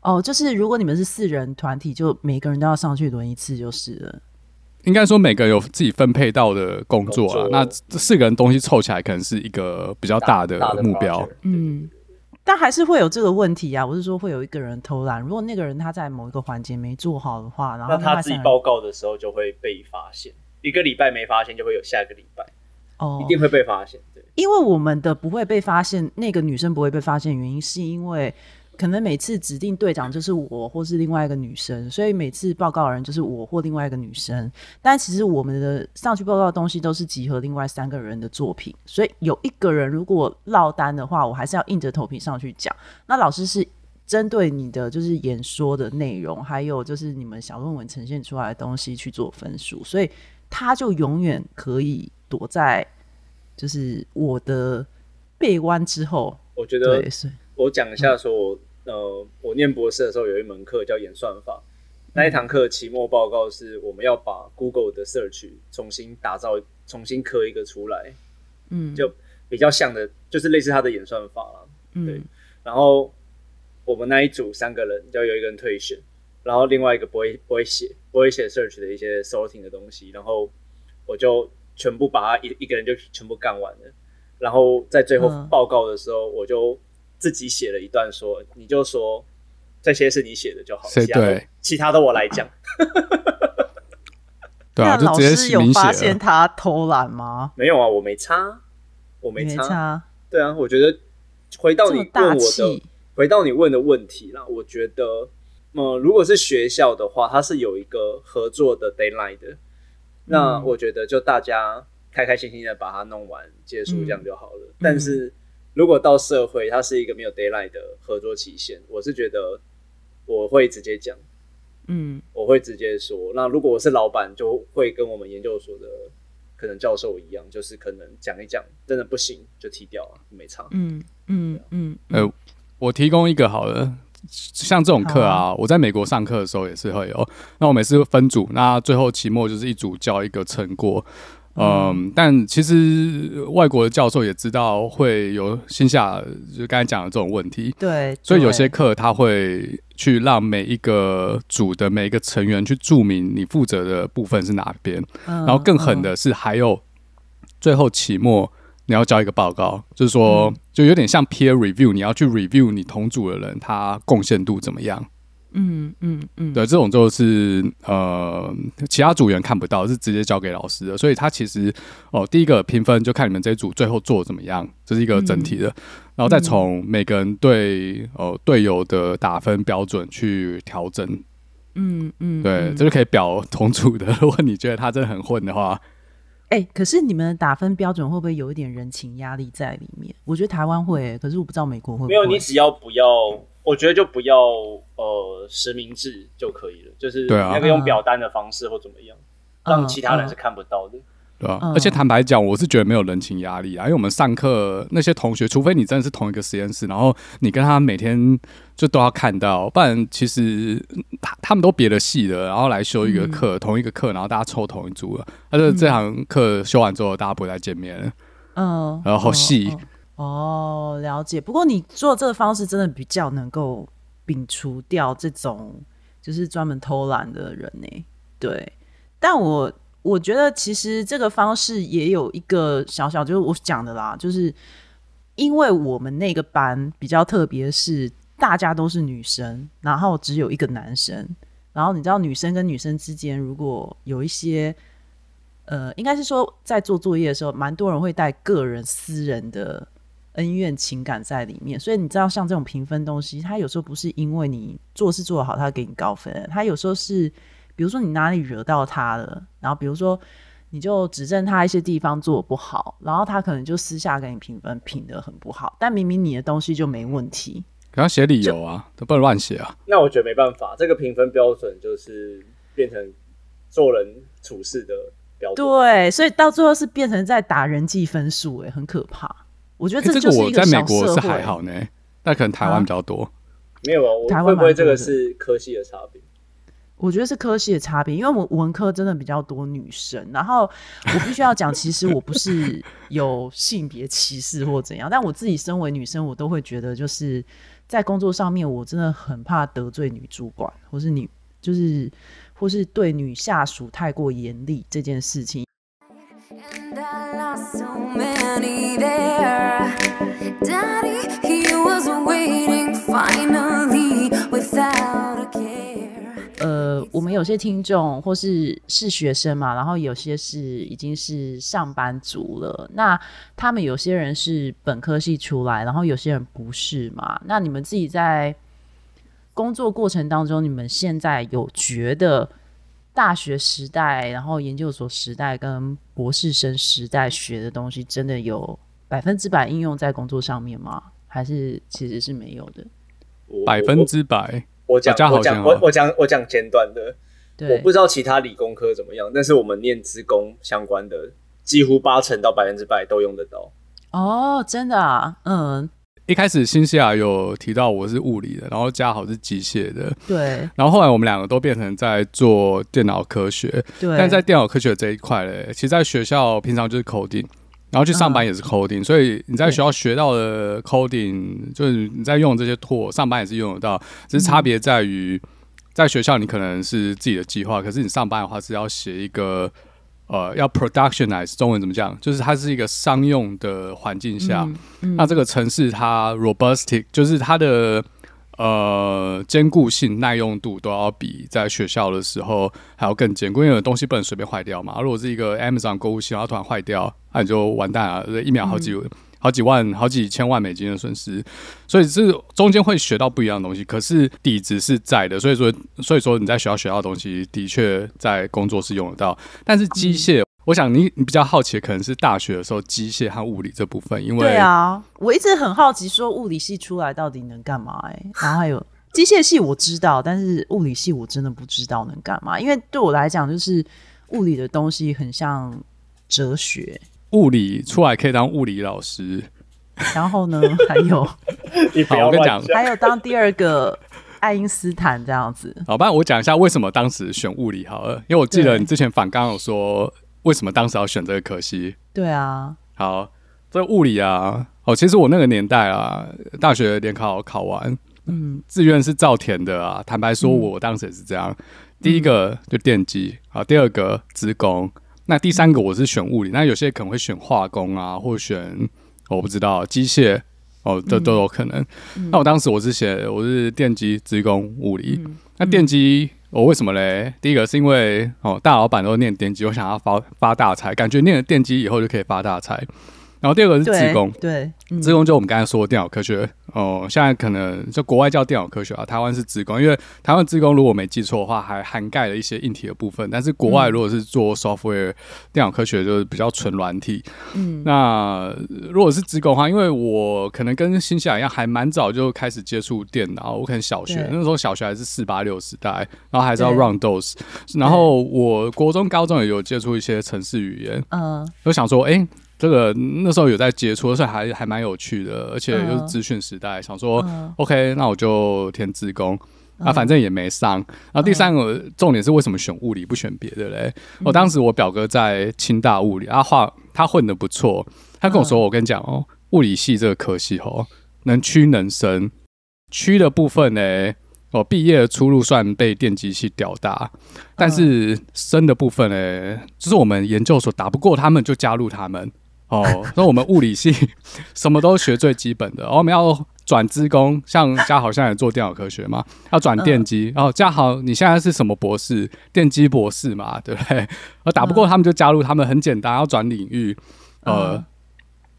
哦，就是如果你们是四人团体，就每个人都要上去轮一次，就是了。应该说每个有自己分配到的工作了，那四个人东西凑起来可能是一个比较大的目标。嗯，但还是会有这个问题啊。我是说会有一个人偷懒，如果那个人他在某一个环节没做好的话，然后他自己报告的时候就会被发现。一个礼拜没发现，就会有下一个礼拜。一定会被发现，对。因为我们的不会被发现，那个女生不会被发现，原因是因为可能每次指定队长就是我，或是另外一个女生，所以每次报告人就是我或另外一个女生。但其实我们的上去报告的东西都是集合另外三个人的作品，所以有一个人如果落单的话，我还是要硬着头皮上去讲。那老师是针对你的就是演说的内容，还有就是你们小论文呈现出来的东西去做分数，所以他就永远可以。躲在就是我的背弯之后，我觉得我讲一下说，我、呃，我念博士的时候有一门课叫演算法，那一堂课期末报告是我们要把 Google 的 Search 重新打造，重新刻一个出来，嗯，就比较像的，就是类似它的演算法了，嗯，然后我们那一组三个人，就有一个人退选，然后另外一个不会不会写不会写 Search 的一些 Sorting 的东西，然后我就。全部把他一一个人就全部干完了，然后在最后报告的时候，我就自己写了一段说，你就说这些是你写的就好，其他其他的我来讲。对啊，老师有发现他偷懒吗？没有啊，我没擦，我没擦。对啊，我觉得回到你问我的，回到你问的问题啦，我觉得，呃，如果是学校的话，它是有一个合作的 daylight 的。那我觉得就大家开开心心的把它弄完结束这样就好了。但是如果到社会，它是一个没有 d a y l i g h t 的合作期限，我是觉得我会直接讲，嗯，我会直接说。那如果我是老板，就会跟我们研究所的可能教授一样，就是可能讲一讲，真的不行就踢掉了，没唱。嗯嗯嗯。呃，我提供一个好了。像这种课啊，我在美国上课的时候也是会有。那我每次分组，那最后期末就是一组交一个成果。嗯，但其实外国的教授也知道会有线下就刚才讲的这种问题。对，所以有些课他会去让每一个组的每一个成员去注明你负责的部分是哪边。然后更狠的是，还有最后期末。你要交一个报告，就是说，就有点像 peer review，你要去 review 你同组的人他贡献度怎么样。嗯嗯嗯，对，这种就是呃，其他组员看不到，是直接交给老师的。所以他其实哦，第一个评分就看你们这组最后做怎么样，这是一个整体的，然后再从每个人对哦队友的打分标准去调整。嗯嗯，对，这就可以表同组的。如果你觉得他真的很混的话。哎，可是你们的打分标准会不会有一点人情压力在里面？我觉得台湾会，可是我不知道美国会。没有，你只要不要，我觉得就不要呃实名制就可以了，就是那个用表单的方式或怎么样，让其他人是看不到的。而且坦白讲，我是觉得没有人情压力啊，因为我们上课那些同学，除非你真的是同一个实验室，然后你跟他每天就都要看到，不然其实他他们都别的系的，然后来修一个课，同一个课，然后大家凑同一组，了，他就这堂课修完之后，大家不再见面了。嗯，然后细哦，了解。不过你做这个方式真的比较能够摒除掉这种就是专门偷懒的人呢。对，但我。我觉得其实这个方式也有一个小小，就是我讲的啦，就是因为我们那个班比较特别，是大家都是女生，然后只有一个男生，然后你知道女生跟女生之间，如果有一些，呃，应该是说在做作业的时候，蛮多人会带个人私人的恩怨情感在里面，所以你知道像这种评分东西，它有时候不是因为你做事做得好，他给你高分，他有时候是。比如说你哪里惹到他了，然后比如说你就指正他一些地方做的不好，然后他可能就私下给你评分评的很不好，但明明你的东西就没问题，给他写理由啊，都不能乱写啊。那我觉得没办法，这个评分标准就是变成做人处事的标准，对，所以到最后是变成在打人际分数，哎，很可怕。我觉得这个我在美国是还好呢，那可能台湾比较多，没有啊，台湾会不会这个是科系的差别？我觉得是科系的差别，因为我文科真的比较多女生。然后我必须要讲，其实我不是 有性别歧视或怎样，但我自己身为女生，我都会觉得就是在工作上面，我真的很怕得罪女主管，或是你就是或是对女下属太过严厉这件事情。我们有些听众或是是学生嘛，然后有些是已经是上班族了。那他们有些人是本科系出来，然后有些人不是嘛？那你们自己在工作过程当中，你们现在有觉得大学时代、然后研究所时代跟博士生时代学的东西，真的有百分之百应用在工作上面吗？还是其实是没有的？百分之百。我讲我讲我我讲我讲简短的，我不知道其他理工科怎么样，但是我们念职工相关的，几乎八成到百分之百都用得到。哦，真的啊，嗯。一开始新西亚有提到我是物理的，然后嘉豪是机械的，对。然后后来我们两个都变成在做电脑科学，对。但在电脑科学这一块嘞，其实在学校平常就是口定。然后去上班也是 coding，所以你在学校学到的 coding，就是你在用这些 tool，上班也是用得到。只是差别在于，在学校你可能是自己的计划，可是你上班的话是要写一个，呃，要 productionize，中文怎么讲？就是它是一个商用的环境下，那这个城市它 robustic，就是它的。呃，坚固性、耐用度都要比在学校的时候还要更坚固，因为东西不能随便坏掉嘛。如果是一个 Amazon 购物系统突然坏掉，那你就完蛋了，一秒好几好几万、好几千万美金的损失。所以这中间会学到不一样的东西，可是底子是在的。所以说，所以说你在学校学到的东西，的确在工作是用得到，但是机械。我想你你比较好奇的可能是大学的时候机械和物理这部分，因为对啊，我一直很好奇说物理系出来到底能干嘛？哎、然后还有机械系我知道，但是物理系我真的不知道能干嘛，因为对我来讲就是物理的东西很像哲学。物理出来可以当物理老师，然后呢还有，我跟你讲，还有当第二个爱因斯坦这样子。好吧，我讲一下为什么当时选物理好了，因为我记得你之前反刚刚有说。为什么当时要选这个？可惜，对啊，好，这物理啊，哦，其实我那个年代啊，大学联考考完，嗯，志愿是造田的啊。坦白说，我当时也是这样。第一个就电机啊，第二个职工，那第三个我是选物理。那有些可能会选化工啊，或选我不知道机械哦，都都有可能。那我当时我是写我是电机、职工、物理。那电机。哦，为什么嘞？第一个是因为哦，大老板都念电机，我想要发发大财，感觉念了电机以后就可以发大财。然后第二个是职工，对，职工就我们刚才说电脑科学哦，现在可能就国外叫电脑科学啊，台湾是职工，因为台湾职工如果没记错的话，还涵盖了一些硬体的部分。但是国外如果是做 software 电脑科学，就是比较纯软体。嗯，那如果是职工的话，因为我可能跟新西兰一样，还蛮早就开始接触电脑。我可能小学那时候小学还是四八六时代，然后还是要 r u n d o s 然后我国中高中也有接触一些程式语言。嗯，我想说，哎。这个那时候有在接触，所以还还蛮有趣的，而且又是资讯时代，想说 OK，那我就填自工啊，反正也没上。然后第三个重点是为什么选物理不选别的嘞？我当时我表哥在清大物理，他话他混的不错，他跟我说：“我跟你讲哦，物理系这个科系哦，能屈能伸。屈的部分呢，我毕业出路算被电机系吊大；但是升的部分呢，就是我们研究所打不过他们，就加入他们。”哦，那我们物理系 什么都学最基本的，然后我们要转资工，像嘉豪，在也做电脑科学嘛，要转电机。然后嘉豪，你现在是什么博士？电机博士嘛，对不对？而打不过他们，就加入他们。很简单，要转领域，呃，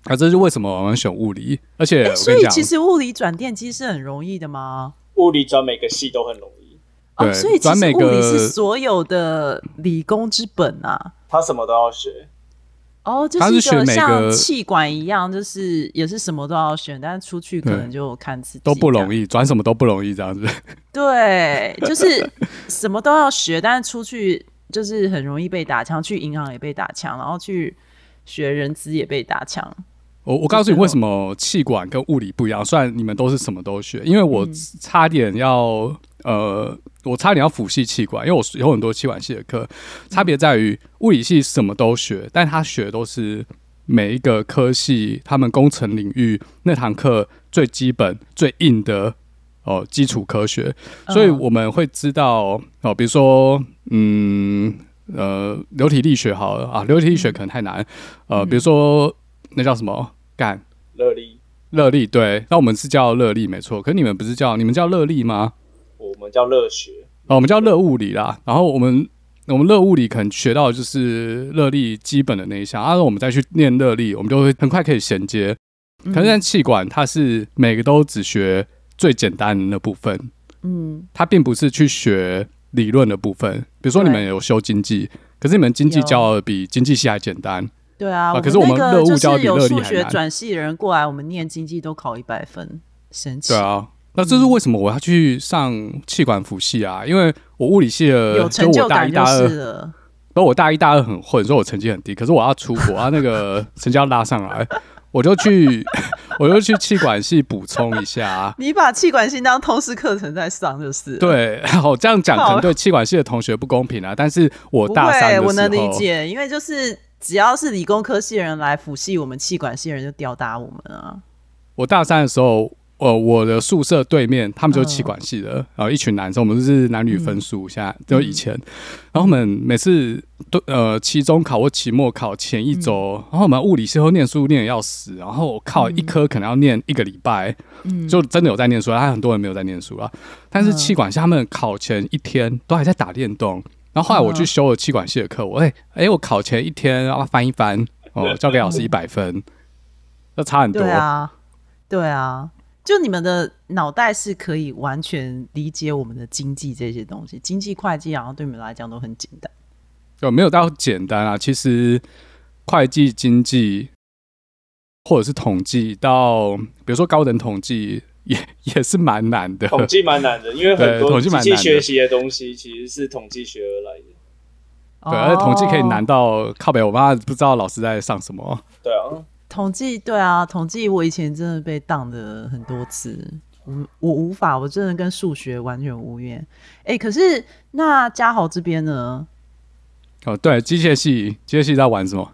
啊，这是为什么我们选物理？而且所以其实物理转电机是很容易的吗？物理转每个系都很容易，对，所以转每个是所有的理工之本啊，他什么都要学。哦，就是像气管一样，就是也是什么都要选，但是出去可能就看自己都不容易，转什么都不容易这样子。对，就是什么都要学，但是出去就是很容易被打枪，去银行也被打枪，然后去学人资也被打枪。我我告诉你为什么气管跟物理不一样，虽然你们都是什么都学，因为我差点要。呃，我差点要辅系气管，因为我有很多气管系的课，差别在于物理系什么都学，但他学都是每一个科系他们工程领域那堂课最基本、最硬的哦基础科学，所以我们会知道哦，比如说嗯呃流体力学好了啊，流体力学可能太难，呃比如说那叫什么干热力热力对，那我们是叫热力没错，可你们不是叫你们叫热力吗？我们叫热学啊，我们叫热物理啦。然后我们，我们热物理可能学到就是热力基本的那一项，然后我们再去念热力，我们就会很快可以衔接。可是，气管，它是每个都只学最简单的那部分。嗯，它并不是去学理论的部分。比如说，你们有修经济，可是你们经济教的比经济系还简单。对啊，啊，可是我们热物教比热力学转系的人过来，我们念经济都考一百分，神奇。对啊。那这是为什么我要去上气管辅系啊？因为我物理系的，就成就一大二，然后我大一大二很混，所以我成绩很低。可是我要出国，啊，那个成绩要拉上来，我就去，我就去气管系补充一下。你把气管系当通识课程在上，就是对。然 后这样讲，可能对气管系的同学不公平啊。但是我大三，我能理解，因为就是只要是理工科系的人来辅系，我们气管系的人就吊打我们啊。我大三的时候。呃，我的宿舍对面，他们就是气管系的，然后一群男生，我们是男女分宿。现在就以前，然后我们每次都呃期中考或期末考前一周，然后我们物理系后念书念的要死，然后我靠，一科可能要念一个礼拜，嗯，就真的有在念书，然后很多人没有在念书了。但是气管系他们考前一天都还在打电动，然后后来我去修了气管系的课，我哎哎，我考前一天然后翻一翻哦，交给老师一百分，那差很多啊，对啊。就你们的脑袋是可以完全理解我们的经济这些东西，经济会计，然后对你们来讲都很简单。有没有到简单啊。其实会计、经济或者是统计，到比如说高等统计，也也是蛮难的。统计蛮难的，因为很多统计学习的东西其实是统计学而来的。对，而且统计可以难到靠北。我妈不知道老师在上什么。对啊。统计对啊，统计我以前真的被挡的很多次，我我无法，我真的跟数学完全无缘。哎，可是那嘉豪这边呢？哦，对，机械系，机械系在玩什么？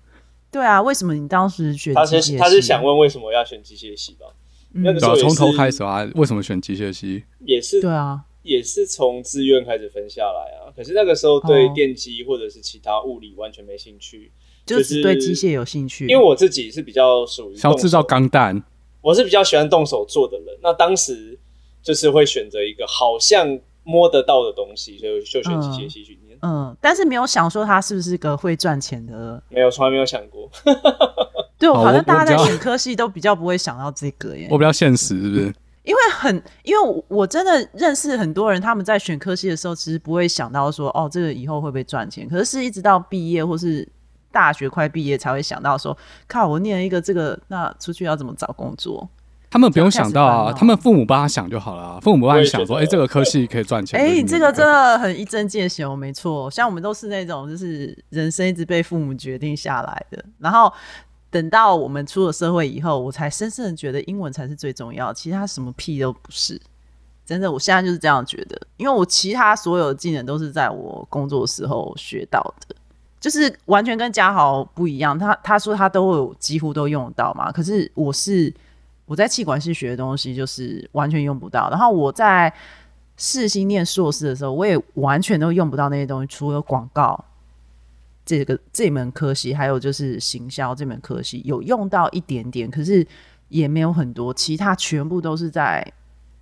对啊，为什么你当时选得械系？他是想问为什么要选机械系吧？那个从头开始啊，为什么选机械系？也是对啊，也是从志愿开始分下来啊。可是那个时候对电机或者是其他物理完全没兴趣。就只对机械有兴趣，因为我自己是比较属于要制造钢弹，我是比较喜欢动手做的人。那当时就是会选择一个好像摸得到的东西，所以就选机械系去念。嗯，但是没有想说它是不是个会赚钱的，没有，从来没有想过。对，好像大家在选科系都比较不会想到这个耶。我比较现实，是不是？因为很，因为我真的认识很多人，他们在选科系的时候其实不会想到说，哦，这个以后会不会赚钱？可是，是一直到毕业或是。大学快毕业才会想到说，靠，我念一个这个，那出去要怎么找工作？他们不用想到，啊，他们父母帮他想就好了。父母帮他想说，哎，这个科系可以赚钱。哎，这个真的很一针见血，没错。像我们都是那种，就是人生一直被父母决定下来的。然后等到我们出了社会以后，我才深深的觉得英文才是最重要，其他什么屁都不是。真的，我现在就是这样觉得，因为我其他所有技能都是在我工作时候学到的。就是完全跟嘉豪不一样，他他说他都有几乎都用到嘛，可是我是我在气管系学的东西就是完全用不到，然后我在四星念硕士的时候，我也完全都用不到那些东西，除了广告这个这门科系，还有就是行销这门科系有用到一点点，可是也没有很多，其他全部都是在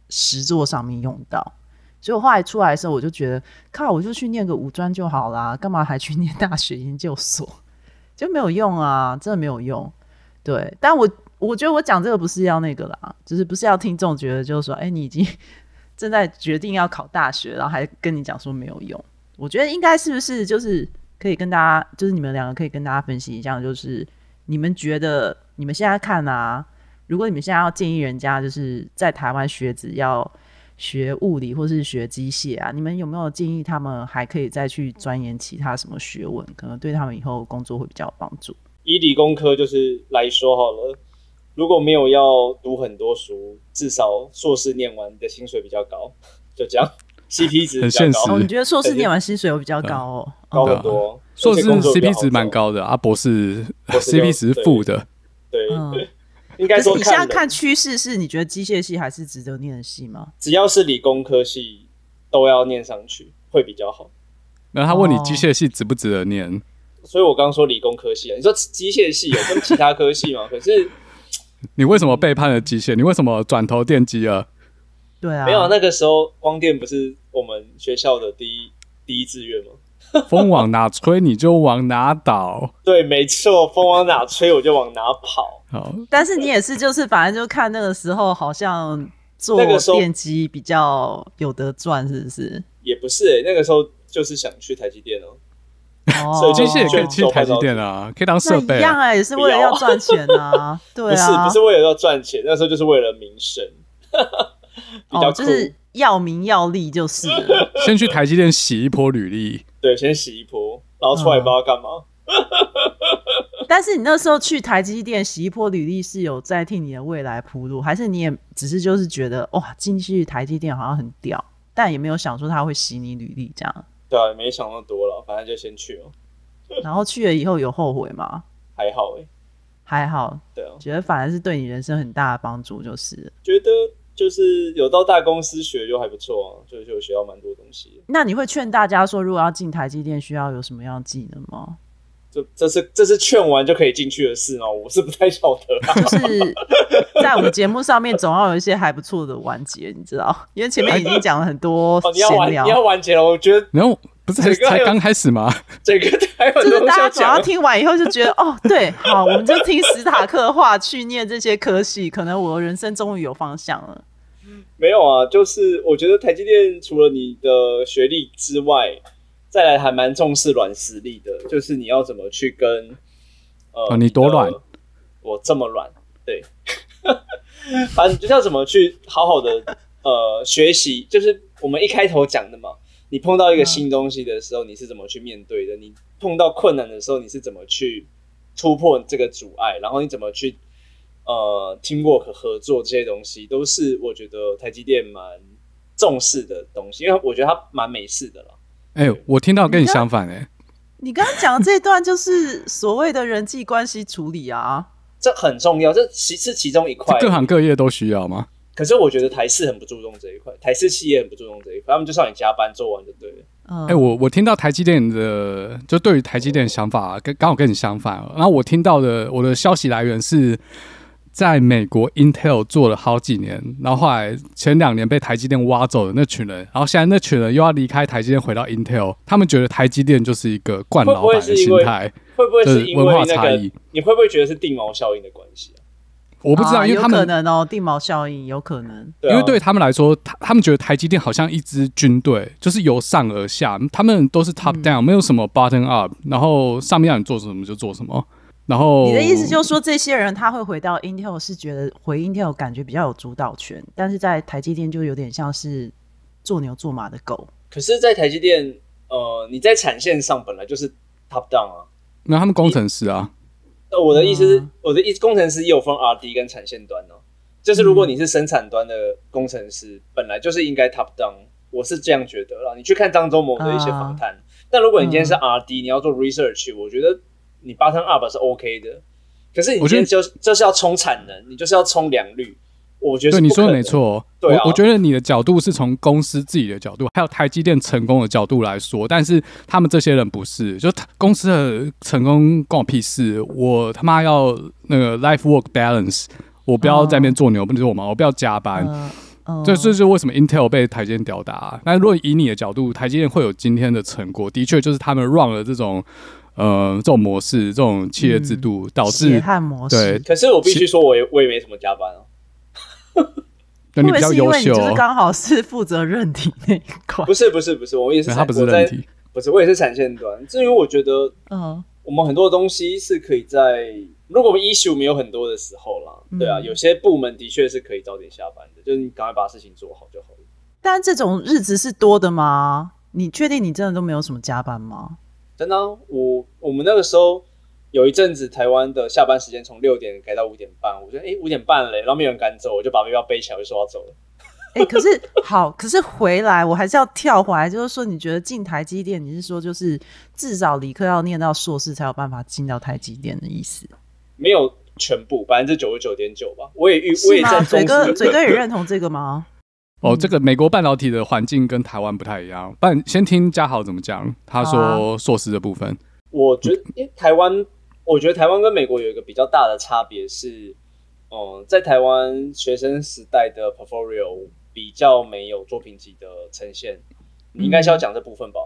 实作上面用到。所以我后来出来的时候，我就觉得靠，我就去念个五专就好啦，干嘛还去念大学研究所？就没有用啊，真的没有用。对，但我我觉得我讲这个不是要那个啦，就是不是要听众觉得就是说，哎，你已经 正在决定要考大学，然后还跟你讲说没有用。我觉得应该是不是就是可以跟大家，就是你们两个可以跟大家分析一下，就是你们觉得你们现在看啊，如果你们现在要建议人家，就是在台湾学子要。学物理或是学机械啊，你们有没有建议他们还可以再去钻研其他什么学问？可能对他们以后工作会比较有帮助。以理工科就是来说好了，如果没有要读很多书，至少硕士念完的薪水比较高，就这样。CP 值很现实。我觉得硕士念完薪水会比较高哦，高很多。硕士 CP 值蛮高的啊，博士 CP 值负的。对。应该说你现在看趋势是你觉得机械系还是值得念的系吗？只要是理工科系，都要念上去会比较好。那他问你机械系值不值得念，所以我刚说理工科系。啊，你说机械系有跟其他科系吗？可是你为什么背叛了机械？你为什么转投电机了？对啊，没有那个时候光电不是我们学校的第一第一志愿吗？风往哪吹你就往哪倒。对，没错，风往哪吹我就往哪跑。好，但是你也是，就是反正就看那个时候，好像做电机比较有得赚，是不是？也不是，那个时候就是想去台积电哦。哦，手机线也可以去台积电啊，可以当设备一样啊，也是为了要赚钱啊。对啊，不是为了要赚钱，那时候就是为了名声。哦，就是要名要利就是。先去台积电洗一波履历，对，先洗一波，然后出来不知道干嘛。但是你那时候去台积电洗一波履历，是有在替你的未来铺路，还是你也只是就是觉得哇，进去台积电好像很屌，但也没有想说他会洗你履历这样。对啊，没想那么多了，反正就先去了。然后去了以后有后悔吗？还好哎，还好。对啊，觉得反而是对你人生很大的帮助，就是觉得就是有到大公司学就还不错啊，就就学到蛮多东西。那你会劝大家说，如果要进台积电，需要有什么样技能吗？这是这是劝完就可以进去的事吗？我是不太晓得。就是在我们节目上面，总要有一些还不错的完结，你知道？因为前面已经讲了很多 闲聊，要完结了。我觉得，然后不是才刚开始吗？这 个就是大家只要听完以后就觉得哦，对，好，我们就听史塔克的话去念这些科系，可能我人生终于有方向了。没有啊，就是我觉得台积电除了你的学历之外。再来还蛮重视软实力的，就是你要怎么去跟呃你多软，我这么软，对，反正就是要怎么去好好的呃学习，就是我们一开头讲的嘛，你碰到一个新东西的时候你是怎么去面对的？你碰到困难的时候你是怎么去突破这个阻碍？然后你怎么去呃听过和合作这些东西，都是我觉得台积电蛮重视的东西，因为我觉得它蛮美式的了。哎，我听到跟你相反哎，你刚刚讲的这段就是所谓的人际关系处理啊，这很重要，这其是其中一块，各行各业都需要吗？可是我觉得台式很不注重这一块，台式企也很不注重这一块，他们就算你加班做完就对了。哎，我我听到台积电的，就对于台积电的想法，跟刚好跟你相反。然后我听到的我的消息来源是。在美国 Intel 做了好几年，然后后来前两年被台积电挖走的那群人，然后现在那群人又要离开台积电回到 Intel，他们觉得台积电就是一个惯老板的心态，会不会是因为文化差异？你会不会觉得是定毛效应的关系啊？我不知道，因他有可能哦，定毛效应有可能，因为对他们来说，他他们觉得台积电好像一支军队，就是由上而下，他们都是 top down，没有什么 button up，然后上面让你做什么就做什么。然后你的意思就是说，这些人他会回到 Intel，是觉得回 Intel 感觉比较有主导权，但是在台积电就有点像是做牛做马的狗。可是，在台积电，呃，你在产线上本来就是 top down 啊，那他们工程师啊，那我的意思，我的意，思工程师也有分 R D 跟产线端哦，就是如果你是生产端的工程师，本来就是应该 top down，我是这样觉得啦。你去看张忠谋的一些访谈，但如果你今天是 R D，你要做 research，我觉得。你八三二八是 OK 的，可是你今天就就是要冲产能，你就是要冲良率。我觉得你说的没错。对啊，我觉得你的角度是从公司自己的角度，还有台积电成功的角度来说，但是他们这些人不是，就公司的成功关我屁事。我他妈要那个 life work balance，我不要在那边做牛不做马，我不要加班。这这就是为什么 Intel 被台积电吊打。那如果以你的角度，台积电会有今天的成果，的确就是他们 run 了这种。呃，这种模式，这种企业制度导致对，可是我必须说，我我也没什么加班哦。那你比较优秀，就是刚好是负责任题那一块。不是不是不是，我也是他不是任不是我也是产线端。至于我觉得，嗯，我们很多东西是可以在如果我们一 e 没有很多的时候啦，对啊，有些部门的确是可以早点下班的，就是你赶快把事情做好就好了。但这种日子是多的吗？你确定你真的都没有什么加班吗？真等，我我们那个时候有一阵子，台湾的下班时间从六点改到五点半，我觉得哎五点半嘞，然后没有人敢走，我就把背包背起来我就说要走了。哎，可是好，可是回来我还是要跳回来，就是说你觉得进台积电，你是说就是至少理科要念到硕士才有办法进到台积电的意思？没有，全部百分之九十九点九吧？我也遇，我也在嘴哥，嘴哥也认同这个吗？哦，这个美国半导体的环境跟台湾不太一样。半先听嘉豪怎么讲，他说硕士的部分，我觉得台湾，我觉得台湾跟美国有一个比较大的差别是，嗯，在台湾学生时代的 portfolio 比较没有作品集的呈现，你应该是要讲这部分吧。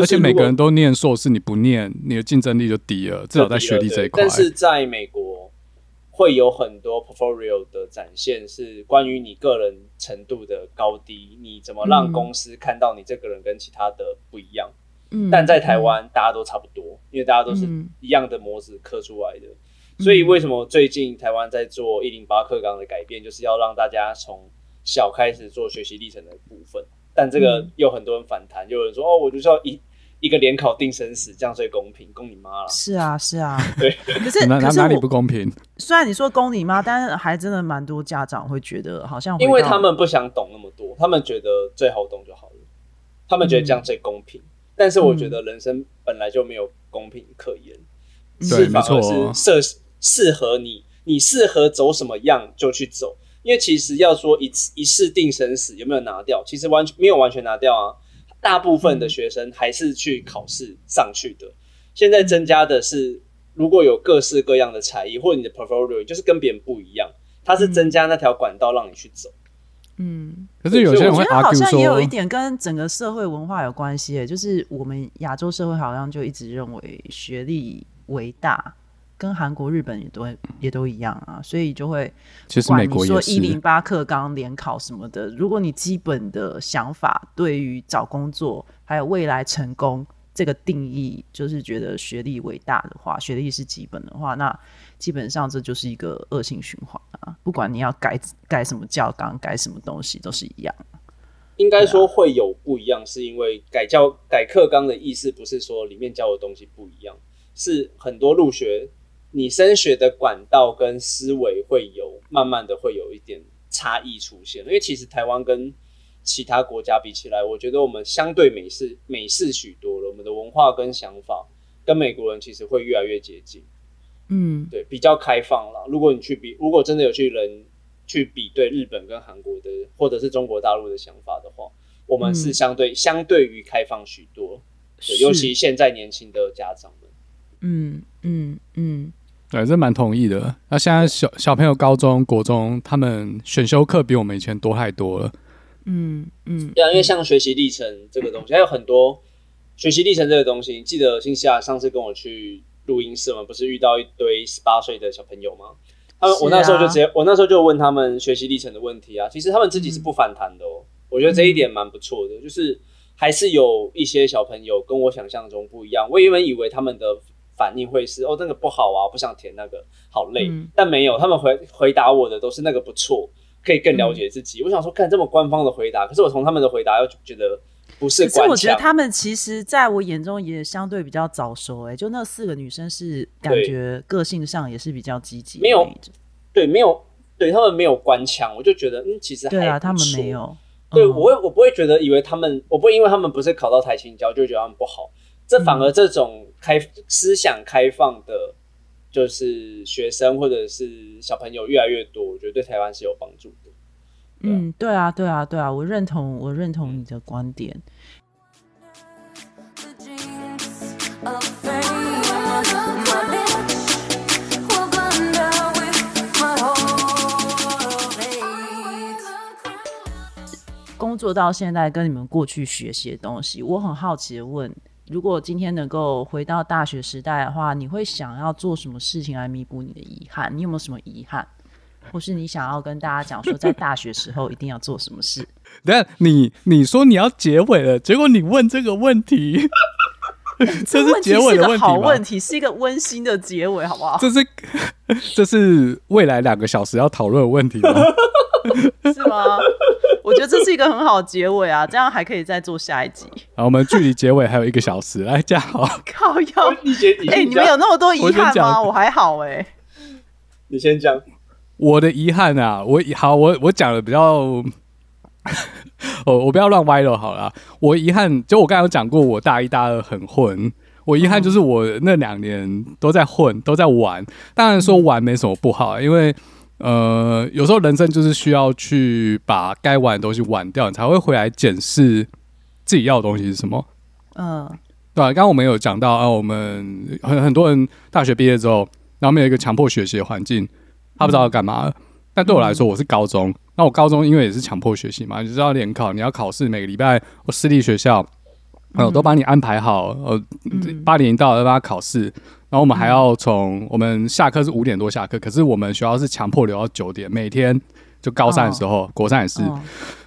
而且每个人都念硕士，你不念你的竞争力就低了，至少在学历这一块。但是在美国。会有很多 portfolio 的展现，是关于你个人程度的高低，你怎么让公司看到你这个人跟其他的不一样？嗯，但在台湾大家都差不多，因为大家都是一样的模子刻出来的，所以为什么最近台湾在做一零八课纲的改变，就是要让大家从小开始做学习历程的部分，但这个有很多人反弹，就有人说哦，我就要一。一个联考定生死，这样最公平，公你妈了！是啊，是啊，对。可是，可是哪里不公平？虽然你说公你妈，但是还真的蛮多家长会觉得好像，因为他们不想懂那么多，他们觉得最好懂就好了，他们觉得这样最公平。但是我觉得人生本来就没有公平可言，是反而是适适合你，你适合走什么样就去走。因为其实要说一次一次定生死，有没有拿掉？其实完全没有完全拿掉啊。大部分的学生还是去考试上去的，现在增加的是如果有各式各样的才艺，或你的 portfolio，就是跟别人不一样，它是增加那条管道让你去走。嗯，可是有些人我觉得好像也有一点跟整个社会文化有关系，就是我们亚洲社会好像就一直认为学历为大。跟韩国、日本也都也都一样啊，所以就会，其实美国也是。一零八课纲联考什么的，如果你基本的想法对于找工作还有未来成功这个定义，就是觉得学历伟大的话，学历是基本的话，那基本上这就是一个恶性循环啊。不管你要改改什么教纲，改什么东西都是一样。应该说会有不一样，是因为改教改课纲的意思不是说里面教的东西不一样，是很多入学。你升学的管道跟思维会有慢慢的会有一点差异出现，因为其实台湾跟其他国家比起来，我觉得我们相对美式美式许多了，我们的文化跟想法跟美国人其实会越来越接近。嗯，对，比较开放了。如果你去比，如果真的有去人去比对日本跟韩国的，或者是中国大陆的想法的话，我们是相对相对于开放许多，对，尤其现在年轻的家长们，嗯嗯嗯。对，这蛮同意的。那现在小小朋友高中国中，他们选修课比我们以前多太多了。嗯嗯，对啊，因为像学习历程这个东西，还有很多学习历程这个东西。记得新亚上次跟我去录音室嘛，不是遇到一堆十八岁的小朋友吗？他们我那时候就直接，我那时候就问他们学习历程的问题啊。其实他们自己是不反弹的哦。我觉得这一点蛮不错的，就是还是有一些小朋友跟我想象中不一样。我原本以为他们的。反应会是哦，那个不好啊，不想填那个，好累。但没有，他们回回答我的都是那个不错，可以更了解自己。我想说，看这么官方的回答，可是我从他们的回答又觉得不是。可是我觉得他们其实在我眼中也相对比较早熟，哎，就那四个女生是感觉个性上也是比较积极，没有对，没有对他们没有官腔，我就觉得嗯，其实对啊，他们没有。对我我不会觉得以为他们，我不会因为他们不是考到台青教就觉得他们不好，这反而这种。开思想开放的，就是学生或者是小朋友越来越多，我觉得对台湾是有帮助的。嗯，对啊，对啊，对啊，我认同，我认同你的观点。工作到现在，跟你们过去学习的东西，我很好奇的问。如果今天能够回到大学时代的话，你会想要做什么事情来弥补你的遗憾？你有没有什么遗憾，或是你想要跟大家讲说，在大学时候一定要做什么事？但 你你说你要结尾了，结果你问这个问题，这是结尾的好问题，是一个温馨的结尾，好不好？这是 这是未来两个小时要讨论的问题。吗？是吗？我觉得这是一个很好的结尾啊，这样还可以再做下一集。好，我们距离结尾还有一个小时，来讲。好，靠，要你先讲。哎，你们有那么多遗憾吗？我还好哎。你先讲，我的遗憾啊，我好，我我讲的比较，哦，我不要乱歪了，好了。我遗憾，就我刚刚有讲过，我大一、大二很混。我遗憾就是我那两年都在混，都在玩。当然说玩没什么不好，因为。呃，有时候人生就是需要去把该玩的东西玩掉，你才会回来检视自己要的东西是什么。嗯，对吧？刚刚我们有讲到，啊，我们很很多人大学毕业之后，然后没有一个强迫学习的环境，他不知道要干嘛。但对我来说，我是高中，那我高中因为也是强迫学习嘛，你知道联考，你要考试，每个礼拜我私立学校，嗯，都把你安排好，呃，八点到要二八考试。然后我们还要从我们下课是五点多下课，可是我们学校是强迫留到九点。每天就高三的时候，国三也是，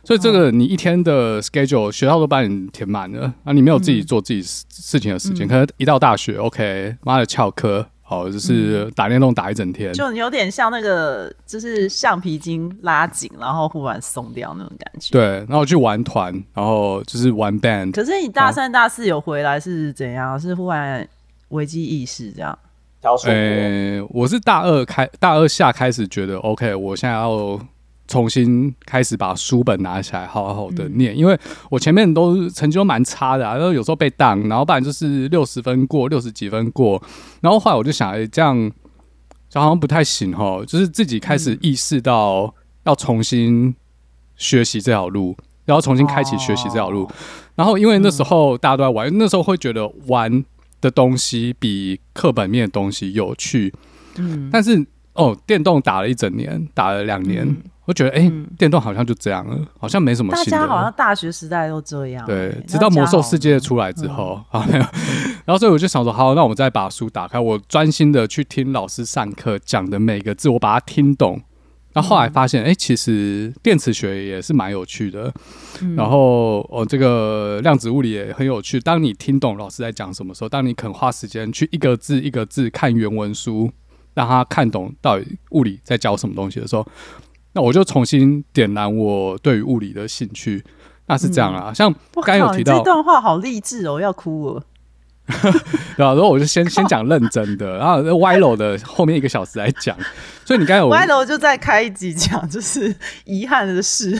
所以这个你一天的 schedule 学校都把你填满了啊，你没有自己做自己事情的时间。可能一到大学，OK，妈的翘课，好，就是打电动打一整天。就有点像那个，就是橡皮筋拉紧，然后忽然松掉那种感觉。对，然后去玩团，然后就是玩 band。可是你大三、大四有回来是怎样？是忽然？危机意识这样。呃，我是大二开大二下开始觉得 OK，我现在要重新开始把书本拿起来，好好的念，因为我前面都成绩都蛮差的，然后有时候被挡，然后不然就是六十分过，六十几分过，然后后来我就想，哎，这样就好像不太行哈，就是自己开始意识到要重新学习这条路，然后重新开启学习这条路，然后因为那时候大家都在玩，那时候会觉得玩。的东西比课本面的东西有趣，嗯，但是哦，电动打了一整年，打了两年，我觉得哎，电动好像就这样了，好像没什么。大家好像大学时代都这样，对，直到魔兽世界出来之后，好 然后所以我就想说，好，那我再把书打开，我专心的去听老师上课讲的每个字，我把它听懂。后来发现，哎，其实电磁学也是蛮有趣的。然后，哦，这个量子物理也很有趣。当你听懂老师在讲什么时候，当你肯花时间去一个字一个字看原文书，让他看懂到底物理在教什么东西的时候，那我就重新点燃我对于物理的兴趣。那是这样啊，像我刚有提到这段话，好励志哦，要哭了。然后，我就先先讲认真的，然后歪楼的后面一个小时来讲。所以你刚才歪楼就在开一集讲，就是遗憾的事。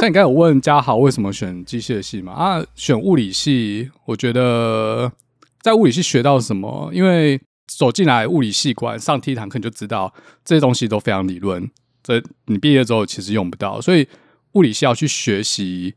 像 你刚才问嘉豪为什么选机械系嘛？啊，选物理系，我觉得在物理系学到什么？因为走进来物理系馆，上第一堂课你就知道这些东西都非常理论，这你毕业之后其实用不到。所以物理系要去学习，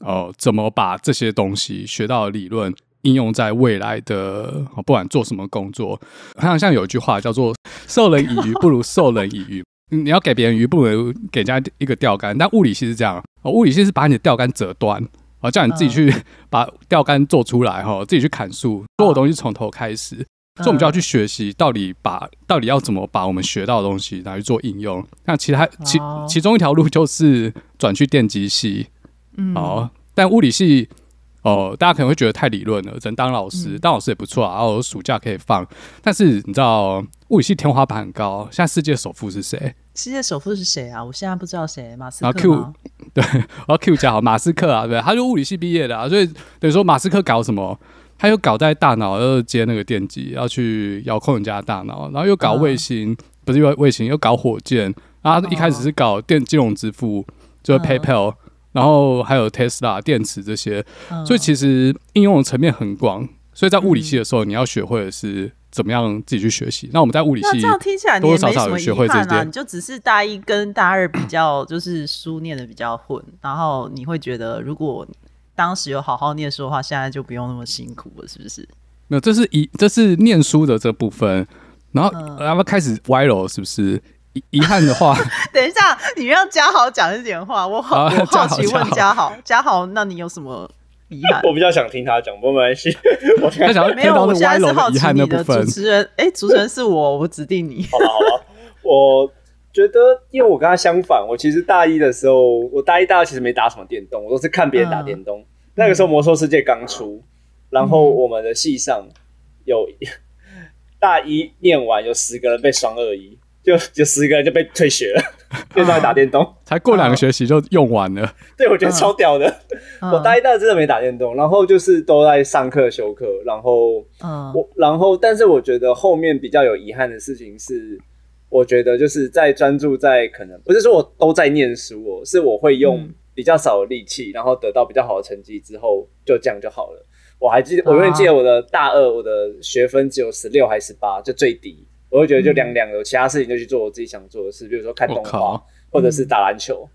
哦，怎么把这些东西学到理论。应用在未来的不管做什么工作，好像像有一句话叫做“授人以鱼不如授人以渔”，你要给别人鱼，不如给人家一个钓竿。但物理系是这样，物理系是把你的钓竿折断，啊，叫你自己去 把钓竿做出来，哈，自己去砍树，所有东西从头开始。所以，我们就要去学习到底把到底要怎么把我们学到的东西拿去做应用。那其他其其中一条路就是转去电机系，嗯，好，但物理系。哦，大家可能会觉得太理论了。人当老师，当老师也不错啊，然后暑假可以放。但是你知道物理系天花板很高。现在世界首富是谁？世界首富是谁啊？我现在不知道谁。马斯克对，然 后 Q 加好马斯克啊，对，他就物理系毕业的啊，所以等于说马斯克搞什么？他又搞在大脑又接那个电机，要去遥控人家大脑，然后又搞卫星，不是又卫星又搞火箭，然他一开始是搞电金融支付，就是 PayPal。然后还有 Tesla 电池这些，所以其实应用的层面很广。所以在物理系的时候，你要学会是怎么样自己去学习。那我们在物理系，那这样听起来多多少少有会憾啊。你就只是大一跟大二比较，就是书念的比较混，然后你会觉得，如果当时有好好念书的话，现在就不用那么辛苦了，是不是？没有，这是一这是念书的这部分。然后然后开始歪楼，是不是？遗憾的话，等一下，你让嘉豪讲一点话。我我好奇问嘉豪，嘉豪，那你有什么遗憾？我比较想听他讲，不没关系。我没有，我现在是好奇你的主持人。哎，主持人是我，我指定你。好吧，好吧。我觉得，因为我跟他相反，我其实大一的时候，我大一、大二其实没打什么电动，我都是看别人打电动。那个时候，魔兽世界刚出，然后我们的系上有大一念完，有十个人被双二一。就就十个人就被退学了，现 在打电动，才过两个学期就用完了。对，我觉得超屌的。我大一、大二真的没打电动，然后就是都在上课、休课，然后我，然后但是我觉得后面比较有遗憾的事情是，我觉得就是在专注在可能不是说我都在念书，我是我会用比较少的力气，然后得到比较好的成绩之后，就这样就好了。我还记，我永远记得我的大二，我的学分只有十六还是十八，就最低。我会觉得就两两的，其他事情就去做我自己想做的事，比如说看动画或者是打篮球，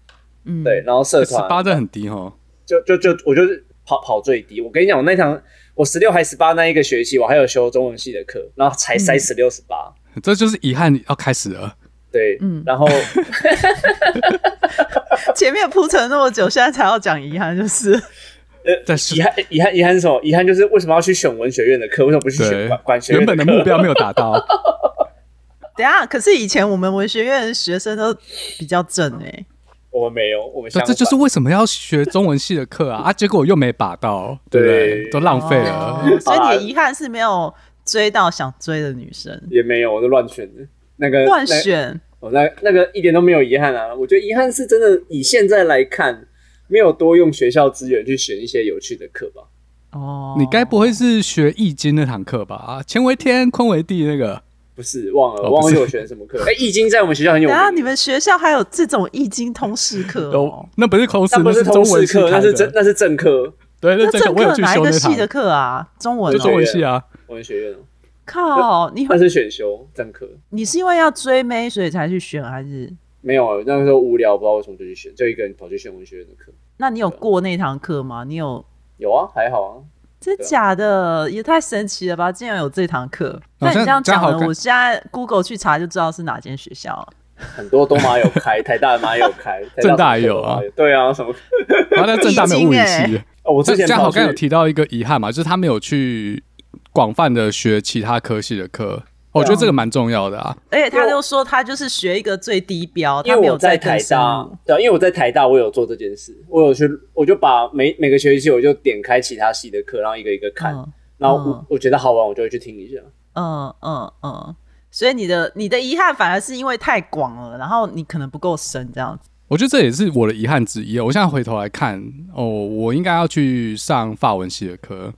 嗯，对。然后社团八这很低哈，就就就我就是跑跑最低。我跟你讲，我那堂我十六还十八那一个学期，我还有修中文系的课，然后才塞十六十八，这就是遗憾要开始了。对，嗯，然后 前面铺陈那么久，现在才要讲遗憾，就是呃，遗憾，遗憾，遗憾是什么？遗憾就是为什么要去选文学院的课，为什么不去选管管学？原本的目标没有达到。等下，可是以前我们文学院学生都比较正哎，我们没有，我们这就是为什么要学中文系的课啊？啊，结果又没把到，对，都浪费了。所以你的遗憾是没有追到想追的女生，也没有，我都乱选，的。那个乱选，我那那个一点都没有遗憾啊。我觉得遗憾是真的，以现在来看，没有多用学校资源去选一些有趣的课吧？哦，你该不会是学《易经》那堂课吧？啊，乾为天，坤为地，那个。不是忘了，忘了我选什么课。哎，《易经》在我们学校很有。啊，你们学校还有这种《易经》通识课？哦，那不是通识，不是通识课，那是正那是正课。对，那正课哪一个系的课啊？中文？就中文系啊，文学院。靠，你那是选修正课？你是因为要追妹所以才去选还是？没有，那个时候无聊，不知道为什么就去选，就一个人跑去选文学院的课。那你有过那堂课吗？你有？有，啊，还好。啊。真假的？也太神奇了吧！竟然有这堂课。那你这样讲了，我现在 Google 去查就知道是哪间学校了。很多东马有开，台大马有开，正 大也有啊。对啊，什么？然后在大没有物理系。我之前好像好刚有提到一个遗憾嘛，就是他没有去广泛的学其他科系的课。我觉得这个蛮重要的啊，而且他就说他就是学一个最低标，因为我在台大，对，因为我在台大，我有做这件事，我有去，我就把每每个学期，我就点开其他系的课，然后一个一个看，然后我我觉得好玩，我就会去听一下，嗯嗯嗯，所以你的你的遗憾反而是因为太广了，然后你可能不够深这样子，我觉得这也是我的遗憾之一。我现在回头来看，哦，我应该要去上法文系的课，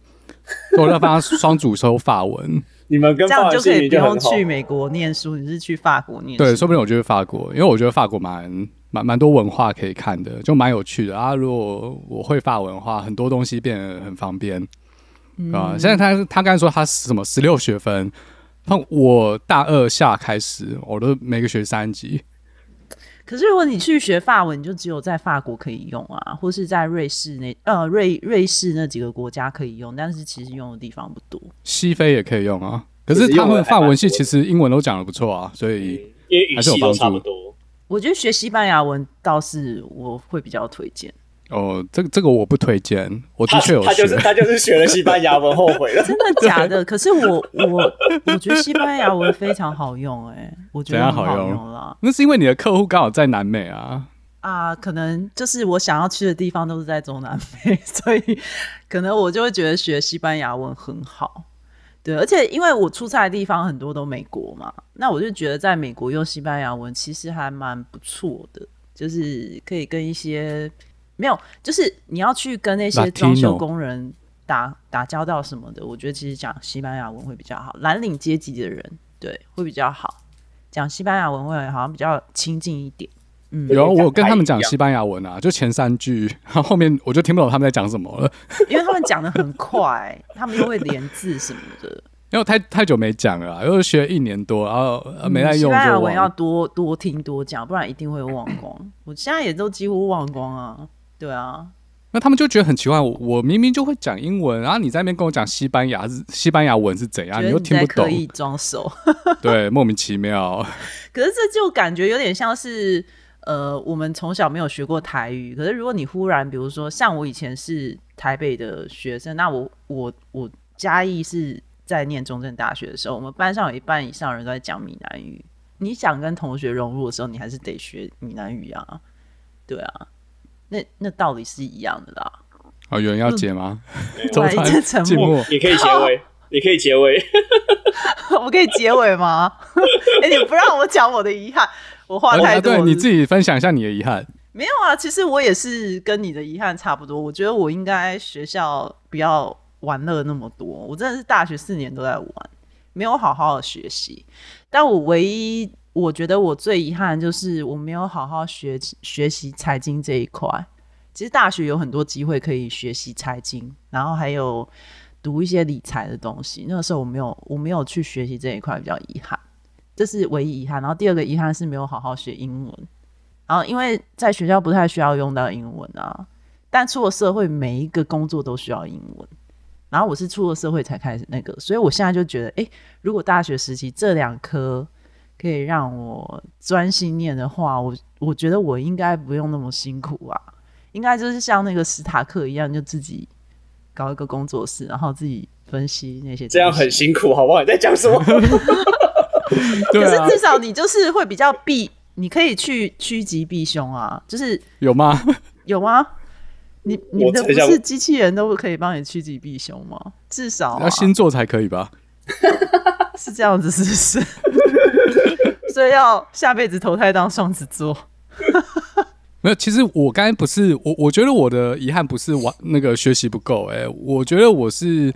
我要他双主修法文。你们这样就可以不用去美国念书，你是去法国念。对，说不定我就是法国，因为我觉得法国蛮蛮蛮多文化可以看的，就蛮有趣的。啊，如果我会法文的话，很多东西变得很方便，啊。现在他他刚才说他什么十六学分，那我大二下开始，我都每个学三级。可是如果你去学法文，你就只有在法国可以用啊，或是在瑞士那呃瑞瑞士那几个国家可以用，但是其实用的地方不多。西非也可以用啊，可是他们法文系其实英文都讲的不错啊，所以还是有帮助。我觉得学西班牙文倒是我会比较推荐。哦，这个这个我不推荐。我的确有他就是 他就是学了西班牙文后悔了，真的假的？可是我我我觉得西班牙文非常好用，哎，我觉得好用了。那是因为你的客户刚好在南美啊。啊，可能就是我想要去的地方都是在中南美，所以可能我就会觉得学西班牙文很好。对，而且因为我出差的地方很多都美国嘛，那我就觉得在美国用西班牙文其实还蛮不错的，就是可以跟一些。没有，就是你要去跟那些装修工人打打交道什么的，我觉得其实讲西班牙文会比较好。蓝领阶级的人，对，会比较好。讲西班牙文会好像比较亲近一点。嗯，有我跟他们讲西班牙文啊，就前三句，然后后面我就听不懂他们在讲什么了，因为他们讲的很快，他们又会连字什么的。因为太太久没讲了，又学了一年多，然后没再用西班牙文要多多听多讲，不然一定会忘光。我现在也都几乎忘光啊。对啊，那他们就觉得很奇怪，我我明明就会讲英文，然后你在那边跟我讲西班牙是西班牙文是怎样，你又听不懂。可意装熟，对，莫名其妙。可是这就感觉有点像是，呃，我们从小没有学过台语。可是如果你忽然，比如说像我以前是台北的学生，那我我我嘉义是在念中正大学的时候，我们班上有一半以上人都在讲闽南语。你想跟同学融入的时候，你还是得学闽南语啊，对啊。那那道理是一样的啦。啊，有人要解吗？一餐，沉默，你可以结尾，你可以结尾。我可以结尾吗？哎，你不让我讲我的遗憾，我话太多。对，你自己分享一下你的遗憾。没有啊，其实我也是跟你的遗憾差不多。我觉得我应该学校不要玩乐那么多。我真的是大学四年都在玩，没有好好的学习。但我唯一。我觉得我最遗憾就是我没有好好学学习财经这一块。其实大学有很多机会可以学习财经，然后还有读一些理财的东西。那个时候我没有，我没有去学习这一块，比较遗憾。这是唯一遗憾。然后第二个遗憾是没有好好学英文。然后因为在学校不太需要用到英文啊，但出了社会每一个工作都需要英文。然后我是出了社会才开始那个，所以我现在就觉得，诶，如果大学时期这两科。可以让我专心念的话，我我觉得我应该不用那么辛苦啊，应该就是像那个史塔克一样，就自己搞一个工作室，然后自己分析那些。这样很辛苦，好不好？你在讲什么？可是至少你就是会比较避，你可以去趋吉避凶啊。就是有吗？有吗？你你的不是机器人都可以帮你趋吉避凶吗？至少要星座才可以吧？是这样子，是不是？所以要下辈子投胎当双子座。没有，其实我刚才不是我，我觉得我的遗憾不是玩那个学习不够，哎，我觉得我是，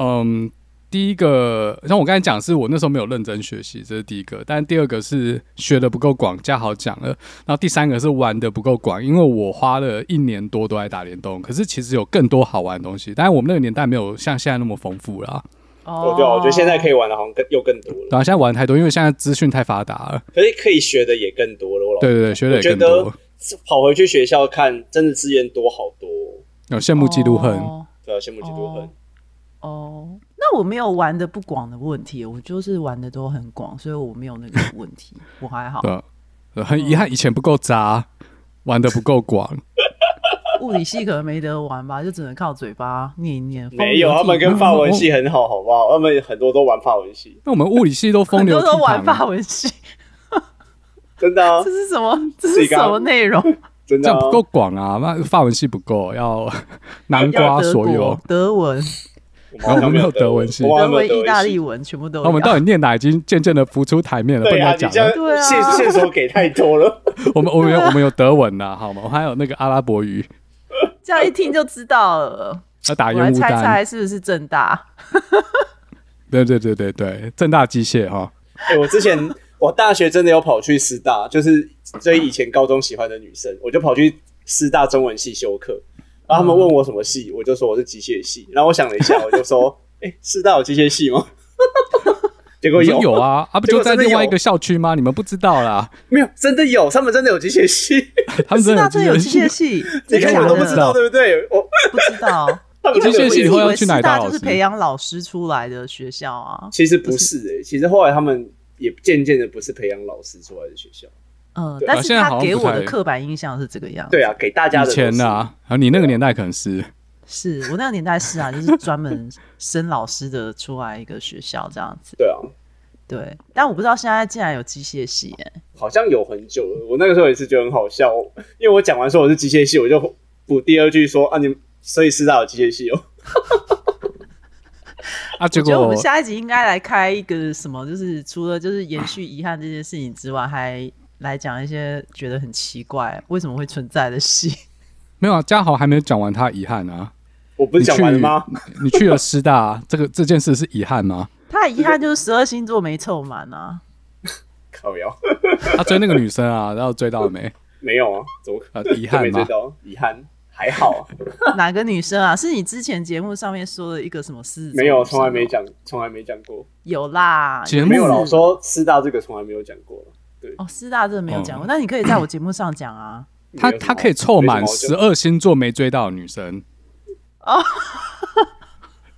嗯，第一个，像我刚才讲，是我那时候没有认真学习，这是第一个；，但第二个是学的不够广，加好讲了；，然后第三个是玩的不够广，因为我花了一年多都在打联动，可是其实有更多好玩的东西，当然我们那个年代没有像现在那么丰富了。我觉我觉得现在可以玩的，好像更又更多了。然后现在玩太多，因为现在资讯太发达了，可是可以学的也更多了。对对对，学的更多。跑回去学校看，真的资源多好多，有羡慕嫉妒恨，对啊，羡慕嫉妒恨。哦，那我没有玩的不广的问题，我就是玩的都很广，所以我没有那个问题，我还好。呃，很遗憾以前不够杂，玩的不够广。物理系可能没得玩吧，就只能靠嘴巴念一念。没有，他们跟法文系很好，好不好？他们很多都玩法文系。那我们物理系都风流都傥，都玩法文系。真的？这是什么？这是什么内容？真的？这不够广啊！那法文系不够，要 南瓜所有德文。我们没有德文系，我们意大利文全部都那我们到底念哪？已经渐渐的浮出台面了。不要讲了，线索给太多了。我们我们我们有德文呐，好吗？我还有那个阿拉伯语。这样一听就知道了。我来猜猜是不是正大？对对对对对，正大机械哈。哎，我之前我大学真的有跑去师大，就是追以前高中喜欢的女生，我就跑去师大中文系修课。然后他们问我什么系，我就说我是机械系。然后我想了一下，我就说，哎，师大有机械系吗？有有啊，啊不就在另外一个校区吗？你们不知道啦？没有，真的有，他们真的有机械系，他们真的有机械系，你看，我都不知道，对不对？我不知道，他机械系以为去哪大就是培养老师出来的学校啊。其实不是诶，其实后来他们也渐渐的不是培养老师出来的学校。嗯，但是他给我的刻板印象是这个样。对啊，给大家的。前呐。啊，你那个年代可能是。是我那个年代是啊，就是专门生老师的出来一个学校这样子。对啊，对，但我不知道现在竟然有机械系，好像有很久了。我那个时候也是觉得很好笑，因为我讲完说我是机械系，我就补第二句说啊，你们所以师大有机械系哦。啊，我觉得我们下一集应该来开一个什么，就是除了就是延续遗憾这件事情之外，还来讲一些觉得很奇怪为什么会存在的戏。没有啊，嘉豪还没有讲完他的遗憾啊。我不是讲完了吗？你去了师大，这个这件事是遗憾吗？他遗憾就是十二星座没凑满啊。靠腰，他追那个女生啊，然后追到了没？没有啊，怎么能？遗憾吗？遗憾，还好。哪个女生啊？是你之前节目上面说的一个什么事？没有，从来没讲，从来没讲过。有啦，节目有说师大这个从来没有讲过。对，哦，师大这个没有讲过，那你可以在我节目上讲啊。他他可以凑满十二星座，没追到女生。啊，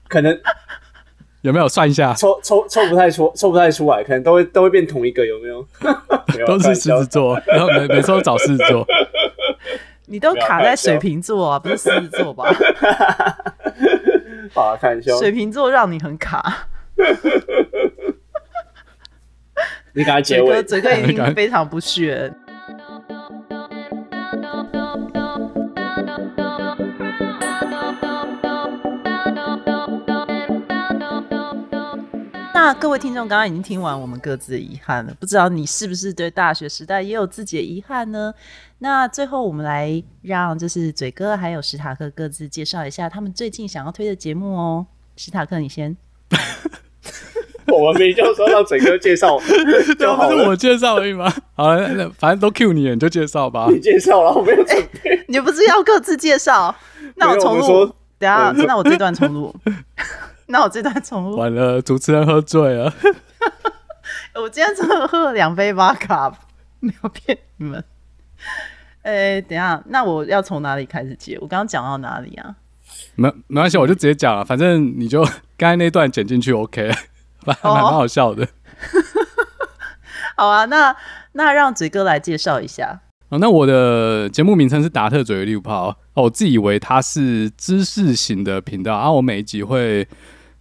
可能有没有算一下？抽抽抽不太出，抽不太出来，可能都会都会变同一个，有没有？都是狮子座，然后每每次都找狮子座，你都卡在水瓶座啊，不是狮子座吧？好，看一下，水瓶座让你很卡。你给他结尾，嘴哥已经 非常不屑。各位听众刚刚已经听完我们各自的遗憾了，不知道你是不是对大学时代也有自己的遗憾呢？那最后我们来让就是嘴哥还有史塔克各自介绍一下他们最近想要推的节目哦。史塔克，你先。我们没叫说让嘴哥介绍，这不是我介绍已吗？好了，反正都 Q 你，你就介绍吧。你介绍了，我们哎，你不是要各自介绍？那我重录，等下，那我这段重录。那我这段重录。完了，主持人喝醉了。我今天真的喝了两杯八卡，没有骗你们。呃，等下，那我要从哪里开始接？我刚刚讲到哪里啊？没没关系，我就直接讲了，反正你就刚才那段剪进去，OK，蛮蛮好笑的。好啊，那那让嘴哥来介绍一下。哦，那我的节目名称是达特嘴的六炮。哦，我自以为它是知识型的频道啊，我每一集会。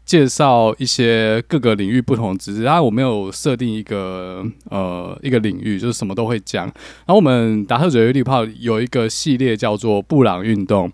介绍一些各个领域不同的知识然，我没有设定一个呃一个领域，就是什么都会讲。然后我们达特嘴绿炮有一个系列叫做“布朗运动”，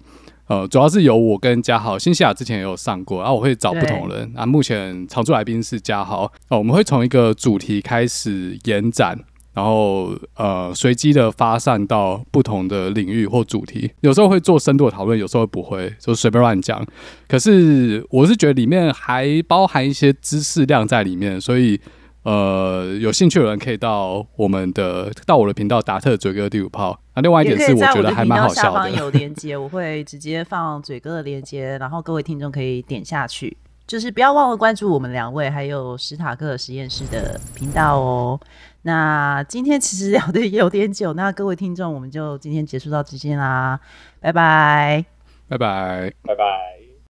呃，主要是由我跟嘉豪、新西亚之前也有上过，然后我会找不同人。啊，目前常驻来宾是嘉豪。哦，我们会从一个主题开始延展。然后呃，随机的发散到不同的领域或主题，有时候会做深度的讨论，有时候不会，就随便乱讲。可是我是觉得里面还包含一些知识量在里面，所以呃，有兴趣的人可以到我们的到我的频道“达特嘴哥第五炮”。那另外一点是，我觉得还蛮好笑的。有连接，我会直接放嘴哥的连接，然后各位听众可以点下去。就是不要忘了关注我们两位，还有史塔克实验室的频道哦。那今天其实 聊的有点久，那各位听众，我们就今天结束到这边啦，拜拜，拜拜，拜拜。